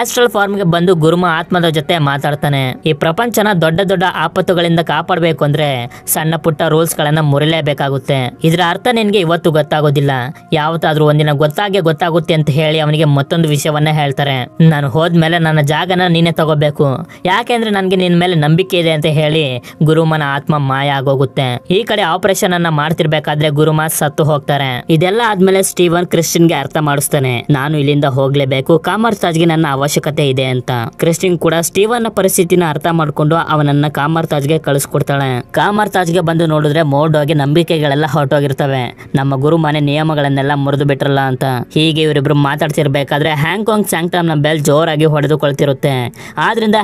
ಆಸ್ಟ್ರಲ್ ಫಾರ್ಮ್ ಗೆ ಬಂದು ಗುರುಮ ಆತ್ಮದ ಜೊತೆ ಮಾತಾಡ್ತಾನೆ ಈ ಪ್ರಪಂಚನ ದೊಡ್ಡ ದೊಡ್ಡ ಆಪತ್ತುಗಳಿಂದ ಕಾಪಾಡಬೇಕು ಅಂದ್ರೆ ಸಣ್ಣ ಪುಟ್ಟ ರೂಲ್ಸ್ ಗಳನ್ನ ಮುರಿಲೇಬೇಕಾಗುತ್ತೆ ಇದರ ಅರ್ಥ ನಿನಗೆ ಇವತ್ತು ಗೊತ್ತಾಗೋದಿಲ್ಲ ಯಾವತ್ತಾದ್ರೂ ಒಂದಿನ ಗೊತ್ತಾಗೆ ಗೊತ್ತಾಗುತ್ತೆ ಅಂತ ಹೇಳಿ ಅವನಿಗೆ ಮತ್ತೊಂದು ವಿಷಯವನ್ನ ಹೇಳ್ತಾರೆ ನಾನು ಹೋದ್ಮೇಲೆ ನನ್ನ ಜಾಗನ ನೀನೆ ತಗೋಬೇಕು ಯಾಕೆಂದ್ರೆ ನನಗೆ ನಿನ್ನ ಮೇಲೆ ನಂಬಿಕೆ ಇದೆ ಅಂತ ಹೇಳಿ ಗುರುಮನ ಆತ್ಮ ಮಾಯ ಆಗೋಗುತ್ತೆ ಈ ಕಡೆ ಆಪರೇಷನ್ ಅನ್ನ ಮಾಡ್ತಿರ್ಬೇಕಾದ್ರೆ ಗುರುಮ ಸತ್ತು ಹೋಗ್ತಾರೆ ಇದೆಲ್ಲ ಆದ್ಮೇಲೆ ಸ್ಟೀವನ್ ಕ್ರಿಸ್ಟಿನ್ ಗೆ ಅರ್ಥ ಮಾಡಿಸ್ತಾನೆ ನಾನು ಇಲ್ಲಿಂದ ಹೋಗ್ಲೇಬೇಕು ಕಾಮರ್ಸ್ ಗೆ ನನ್ನ ಅವಶ್ಯಕತೆ ಇದೆ ಅಂತ ಕ್ರಿಸ್ಟಿನ್ ಕೂಡ ಸ್ಟೀವನ್ ಪರಿಸ್ಥಿತಿನ ಅರ್ಥ ಮಾಡ್ಕೊಂಡು ಅವನನ್ನ ಕಾಮರ್ ಗೆ ಕಳಿಸ್ಕೊಡ್ತಾಳೆ ಕಾಮರ್ ತಾಜ್ಗೆ ಬಂದು ನೋಡಿದ್ರೆ ಮೋಡ್ ಹೋಗಿ ನಂಬಿಕೆಗಳೆಲ್ಲ ಹೊರಟು ಹೊರಟೋಗಿರ್ತವೆ ನಮ್ಮ ಗುರು ಮನೆ ನಿಯಮಗಳನ್ನೆಲ್ಲ ಮುರಿದು ಬಿಟ್ರಲ್ಲ ಅಂತ ಹೀಗೆ ಇವರಿಬ್ರು ಮಾತಾಡ್ತಿರ್ಬೇಕಾದ್ರೆ ಹ್ಯಾಂಗ್ಕಾಂಗ್ ಟಾಮ್ ನ ಬೆಲ್ ಜೋರಾಗಿ ಹೊಡೆದುಕೊಳ್ತಿರುತ್ತೆ ಆದ್ರಿಂದ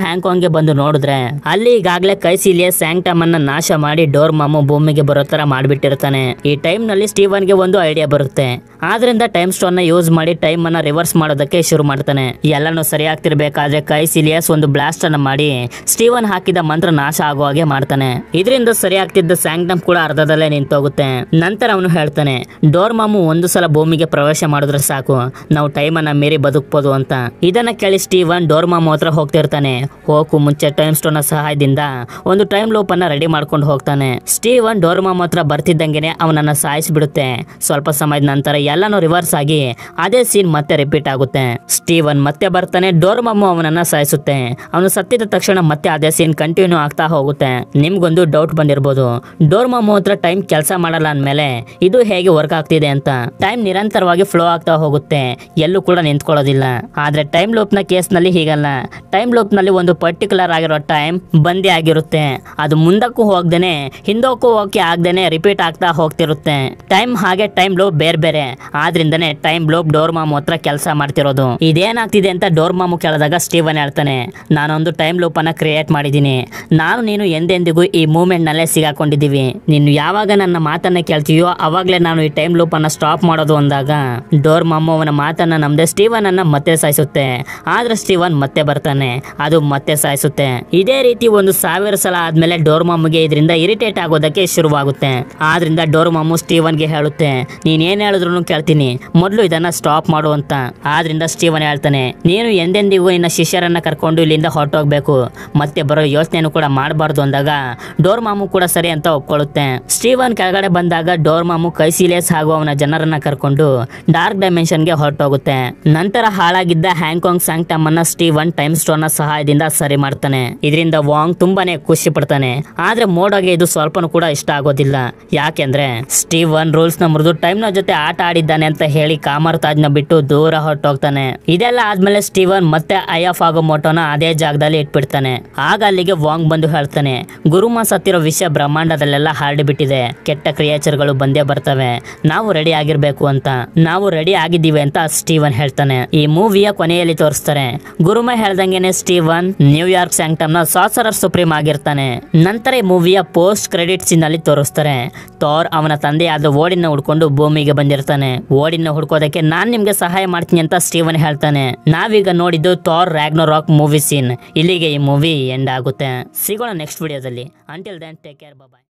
ಗೆ ಬಂದು ನೋಡಿದ್ರೆ ಅಲ್ಲಿ ಈಗಾಗಲೇ ಕೈಸೀಲಿಯ ಸ್ಯಾಂಗ್ಟಾಮ್ ಅನ್ನ ನಾಶ ಮಾಡಿ ಡೋರ್ ಮಾಮು ಭೂಮಿಗೆ ಬರೋ ತರ ಮಾಡಿಬಿಟ್ಟಿರ್ತಾನೆ ಈ ಟೈಮ್ ನಲ್ಲಿ ಸ್ಟೀವನ್ ಗೆ ಒಂದು ಐಡಿಯಾ ಬರುತ್ತೆ ಆದ್ರಿಂದ ಟೈಮ್ ಸ್ಟೋನ್ ನ ಯೂಸ್ ಮಾಡಿ ಟೈಮ್ ಅನ್ನ ರಿವರ್ಸ್ ಮಾಡೋದಕ್ಕೆ ಶುರು ಮಾಡ್ತಾನೆ ಎಲ್ಲಾನು ಸರಿ ಆಗ್ತಿರ್ಬೇಕಾದ್ರೆ ಸಿಲಿಯಸ್ ಒಂದು ಬ್ಲಾಸ್ಟ್ ಅನ್ನ ಮಾಡಿ ಸ್ಟೀವನ್ ಹಾಕಿದ ಮಂತ್ರ ನಾಶ ಆಗುವ ಹಾಗೆ ಮಾಡ್ತಾನೆ ಇದರಿಂದ ಸರಿ ಆಗ್ತಿದ್ದ ಸ್ಯಾಂಗ್ಟಮ್ ಕೂಡ ಅರ್ಧದಲ್ಲೇ ನಿಂತೋಗುತ್ತೆ ನಂತರ ಅವನು ಹೇಳ್ತಾನೆ ಡೋರ್ ಮಾಮು ಒಂದು ಸಲ ಭೂಮಿಗೆ ಪ್ರವೇಶ ಮಾಡಿದ್ರೆ ಸಾಕು ನಾವು ಟೈಮ್ ಅನ್ನ ಮೀರಿ ಬದುಕಬಹುದು ಅಂತ ಇದನ್ನ ಕೇಳಿ ಸ್ಟೀವನ್ ಡೋರ್ ಮಾಮು ಹತ್ರ ಹೋಗ್ತಿರ್ತಾನೆ ಹೋಗು ಮುಂಚೆ ಟೈಮ್ ಸ್ಟೋನ್ ಸಹಾಯದಿಂದ ಒಂದು ಟೈಮ್ ಲೋಪನ್ನ ರೆಡಿ ಮಾಡ್ಕೊಂಡು ಹೋಗ್ತಾನೆ ಸ್ಟೀವನ್ ಡೋರ್ ಮಾಮು ಹತ್ರ ಬರ್ತಿದ್ದಂಗೆನೆ ಸಾಯಿಸಿ ಸಾಯಿಸಿಬಿಡುತ್ತೆ ಸ್ವಲ್ಪ ಸಮಯದ ನಂತರ ಎಲ್ಲಾನು ರಿವರ್ಸ್ ಆಗಿ ಅದೇ ಸೀನ್ ಮತ್ತೆ ರಿಪೀಟ್ ಆಗುತ್ತೆ ಸ್ಟೀವನ್ ಮತ್ತೆ ಬರ್ತಾನೆ ಡೋರ್ ಮಾಮು ಅವನನ್ನ ಸಾಯಿಸುತ್ತೆ ಅವನು ಸತ್ತಿದ ತಕ್ಷಣ ಮತ್ತೆ ಅದೇ ಸೀನ್ ಕಂಟಿನ್ಯೂ ಆಗ್ತಾ ಹೋಗುತ್ತೆ ನಿಮ್ಗೊಂದು ಡೌಟ್ ಬಂದಿರಬಹುದು ಡೋರ್ ಮಾಮು ಹತ್ರ ಟೈಮ್ ಕೆಲಸ ಮಾಡಲ್ಲ ಮೇಲೆ ಇದು ಹೇಗೆ ವರ್ಕ್ ಆಗ್ತಿದೆ ಅಂತ ಟೈಮ್ ನಿರಂತರವಾಗಿ ಫ್ಲೋ ಆಗ್ತಾ ಹೋಗುತ್ತೆ ಎಲ್ಲೂ ಕೂಡ ನಿಂತ್ಕೊಳ್ಳೋದಿಲ್ಲ ಆದ್ರೆ ಟೈಮ್ ಲೂಪ್ ನ ಕೇಸ್ ನಲ್ಲಿ ಹೀಗಲ್ಲ ಟೈಮ್ ಲೂಪ್ ನಲ್ಲಿ ಒಂದು ಪರ್ಟಿಕ್ಯುಲರ್ ಆಗಿರೋ ಟೈಮ್ ಬಂದಿ ಆಗಿರುತ್ತೆ ಅದು ಮುಂದಕ್ಕೂ ಹೋಗ್ದೇನೆ ಹಿಂದಕ್ಕೂ ಹೋಗಿ ಆಗ್ದೇನೆ ರಿಪೀಟ್ ಆಗ್ತಾ ಹೋಗ್ತಿರುತ್ತೆ ಟೈಮ್ ಹಾಗೆ ಟೈಮ್ ಲೂಪ್ ಬೇರೆ ಬೇರೆ ಆದ್ರಿಂದನೇ ಟೈಮ್ ಲೂಪ್ ಡೋರ್ ಮಾಮು ಹತ್ರ ಕೆಲಸ ಮಾಡ್ತಿರೋದು ಇದೇನಾಗ್ತಿದೆ ಅಂತ ಡೋರ್ ಮಾಮು ಕೇಳಿದಾಗ ಸ್ಟೀವನ್ ಹೇಳ್ತಾನೆ ನಾನೊಂದು ಟೈಮ್ ಲೂಪ್ ಅನ್ನ ಕ್ರಿಯೇಟ್ ಮಾಡಿದ್ದೀನಿ ನಾನು ನೀನು ಎಂದೆಂದಿಗೂ ಈ ಮೂಮೆಂಟ್ ನಲ್ಲೇ ಸಿಗಾಕೊಂಡಿದ್ದೀವಿ ನೀನು ಯಾವಾಗ ನನ್ನ ಮಾತನ್ನ ಕೇಳ್ತೀಯೋ ಅವಾಗಲೇ ನಾನು ಈ ಟೈಮ್ ಅನ್ನ ಸ್ಟಾಪ್ ಮಾಡೋದು ಅಂದಾಗ ಡೋರ್ ಅವನ ಮಾತನ್ನ ನಮ್ದೆ ಸ್ಟೀವನ್ ಅನ್ನ ಮತ್ತೆ ಸಾಯಿಸುತ್ತೆ ಆದ್ರೆ ಸ್ಟೀವನ್ ಮತ್ತೆ ಬರ್ತಾನೆ ಅದು ಮತ್ತೆ ಸಾಯಿಸುತ್ತೆ ಇದೇ ರೀತಿ ಒಂದು ಸಾವಿರ ಸಲ ಆದ್ಮೇಲೆ ಡೋರ್ ಮಮ್ಮಗೆ ಇದರಿಂದ ಇರಿಟೇಟ್ ಆಗೋದಕ್ಕೆ ಶುರುವಾಗುತ್ತೆ ಆದ್ರಿಂದ ಡೋರ್ ಸ್ಟೀವನ್ ಗೆ ಹೇಳುತ್ತೆ ನೀನ್ ಏನ್ ಹೇಳಿದ್ರು ಕೇಳ್ತೀನಿ ಮೊದಲು ಇದನ್ನ ಸ್ಟಾಪ್ ಮಾಡು ಅಂತ ಆದ್ರಿಂದ ಸ್ಟೀವನ್ ಹೇಳ್ತಾನೆ ನೀನು ಎಂದೆಂದಿಗೂ ನಿನ್ನ ಶಿಷ್ಯರನ್ನ ಕರ್ಕೊಂಡು ಇಲ್ಲಿಂದ ಹೊರಟೋಗ್ಬೇಕು ಮತ್ತೆ ಬರೋ ಯೋಚನೆಯನ್ನು ಕೂಡ ಮಾಡಬಾರ್ದು ಅಂದಾಗ ಡೋರ್ ಮಾಮು ಕೂಡ ಸರಿ ಅಂತ ಒಪ್ಕೊಳ್ಳುತ್ತೆ ಸ್ಟೀವನ್ ಕೆಳಗಡೆ ಬಂದಾಗ ಆಗ ಮಾಮು ಕೈಸಿಲೇಸ್ ಹಾಗೂ ಅವನ ಜನರನ್ನ ಕರ್ಕೊಂಡು ಡಾರ್ಕ್ ಡೈಮೆನ್ಷನ್ಗೆ ಹೊರಟೋಗುತ್ತೆ ನಂತರ ಹಾಳಾಗಿದ್ದ ಹ್ಯಾಂಗ್ಕಾಂಗ್ ಸ್ಯಾಂಕ್ಟಮ್ ಅನ್ನ ಸ್ಟೀವನ್ ಟೈಮ್ ಸ್ಟೋನ್ ನ ಸಹಾಯದಿಂದ ಸರಿ ಮಾಡ್ತಾನೆ ಇದರಿಂದ ವಾಂಗ್ ತುಂಬಾನೇ ಖುಷಿ ಪಡ್ತಾನೆ ಆದ್ರೆ ಮೋಡಗೆ ಇದು ಸ್ವಲ್ಪನೂ ಕೂಡ ಇಷ್ಟ ಆಗೋದಿಲ್ಲ ಯಾಕೆಂದ್ರೆ ಸ್ಟೀವನ್ ರೂಲ್ಸ್ ನ ಮುರಿದು ಟೈಮ್ ನ ಜೊತೆ ಆಟ ಆಡಿದ್ದಾನೆ ಅಂತ ಹೇಳಿ ಕಾಮರ್ ತಾಜ್ ನ ಬಿಟ್ಟು ದೂರ ಹೊರಟೋಗ್ತಾನೆ ಇದೆಲ್ಲ ಆದ್ಮೇಲೆ ಸ್ಟೀವನ್ ಮತ್ತೆ ಆಫ್ ಆಗೋ ಮೋಟೋನ ಅದೇ ಜಾಗದಲ್ಲಿ ಇಟ್ಬಿಡ್ತಾನೆ ಆಗ ಅಲ್ಲಿಗೆ ವಾಂಗ್ ಬಂದು ಹೇಳ್ತಾನೆ ಗುರುಮಾ ಸತ್ತಿರೋ ವಿಷಯ ಬ್ರಹ್ಮಾಂಡದಲ್ಲೆಲ್ಲ ಹರಡಿಬಿಟ್ಟಿದೆ ಕೆಟ್ಟ ಕ್ರಿಯಾಚರ್ ಬಂದೇ ಬರ್ತವೆ ನಾವು ರೆಡಿ ಆಗಿರ್ಬೇಕು ಅಂತ ನಾವು ರೆಡಿ ಆಗಿದ್ದೀವಿ ಅಂತ ಸ್ಟೀವನ್ ಹೇಳ್ತಾನೆ ಈ ಮೂವಿಯ ಕೊನೆಯಲ್ಲಿ ತೋರಿಸ್ತಾರೆ ಗುರುಮ ಹೇಳ್ದಂಗೆನೆ ಸ್ಟೀವನ್ ನ್ಯೂಯಾರ್ಕ್ ಸ್ಯಾಂಕ್ಟಮ್ ನ ಸಾಸರರ್ ಸುಪ್ರೀಂ ಆಗಿರ್ತಾನೆ ನಂತರ ಈ ಮೂವಿಯ ಪೋಸ್ಟ್ ಕ್ರೆಡಿಟ್ ಸೀನ್ ಅಲ್ಲಿ ತೋರಿಸ್ತಾರೆ ಥೋರ್ ಅವನ ತಂದೆಯಾದ ಓಡಿನ ಹುಡ್ಕೊಂಡು ಭೂಮಿಗೆ ಬಂದಿರ್ತಾನೆ ಓಡಿನ ಹುಡ್ಕೋದಕ್ಕೆ ನಾನ್ ನಿಮ್ಗೆ ಸಹಾಯ ಮಾಡ್ತೀನಿ ಅಂತ ಸ್ಟೀವನ್ ಹೇಳ್ತಾನೆ ನಾವೀಗ ನೋಡಿದ್ದು Thor Ragnarok movie scene ಇಲ್ಲಿಗೆ ಈ ಮೂವಿ ಎಂಡ್ ಆಗುತ್ತೆ ಸಿಗೋಣ ನೆಕ್ಸ್ಟ್ ವಿಡಿಯೋದಲ್ಲಿ ಅಂಟಿಲ್ ದೆನ್ ಟೇಕ್ ಕೇರ್ ಬಾಯ್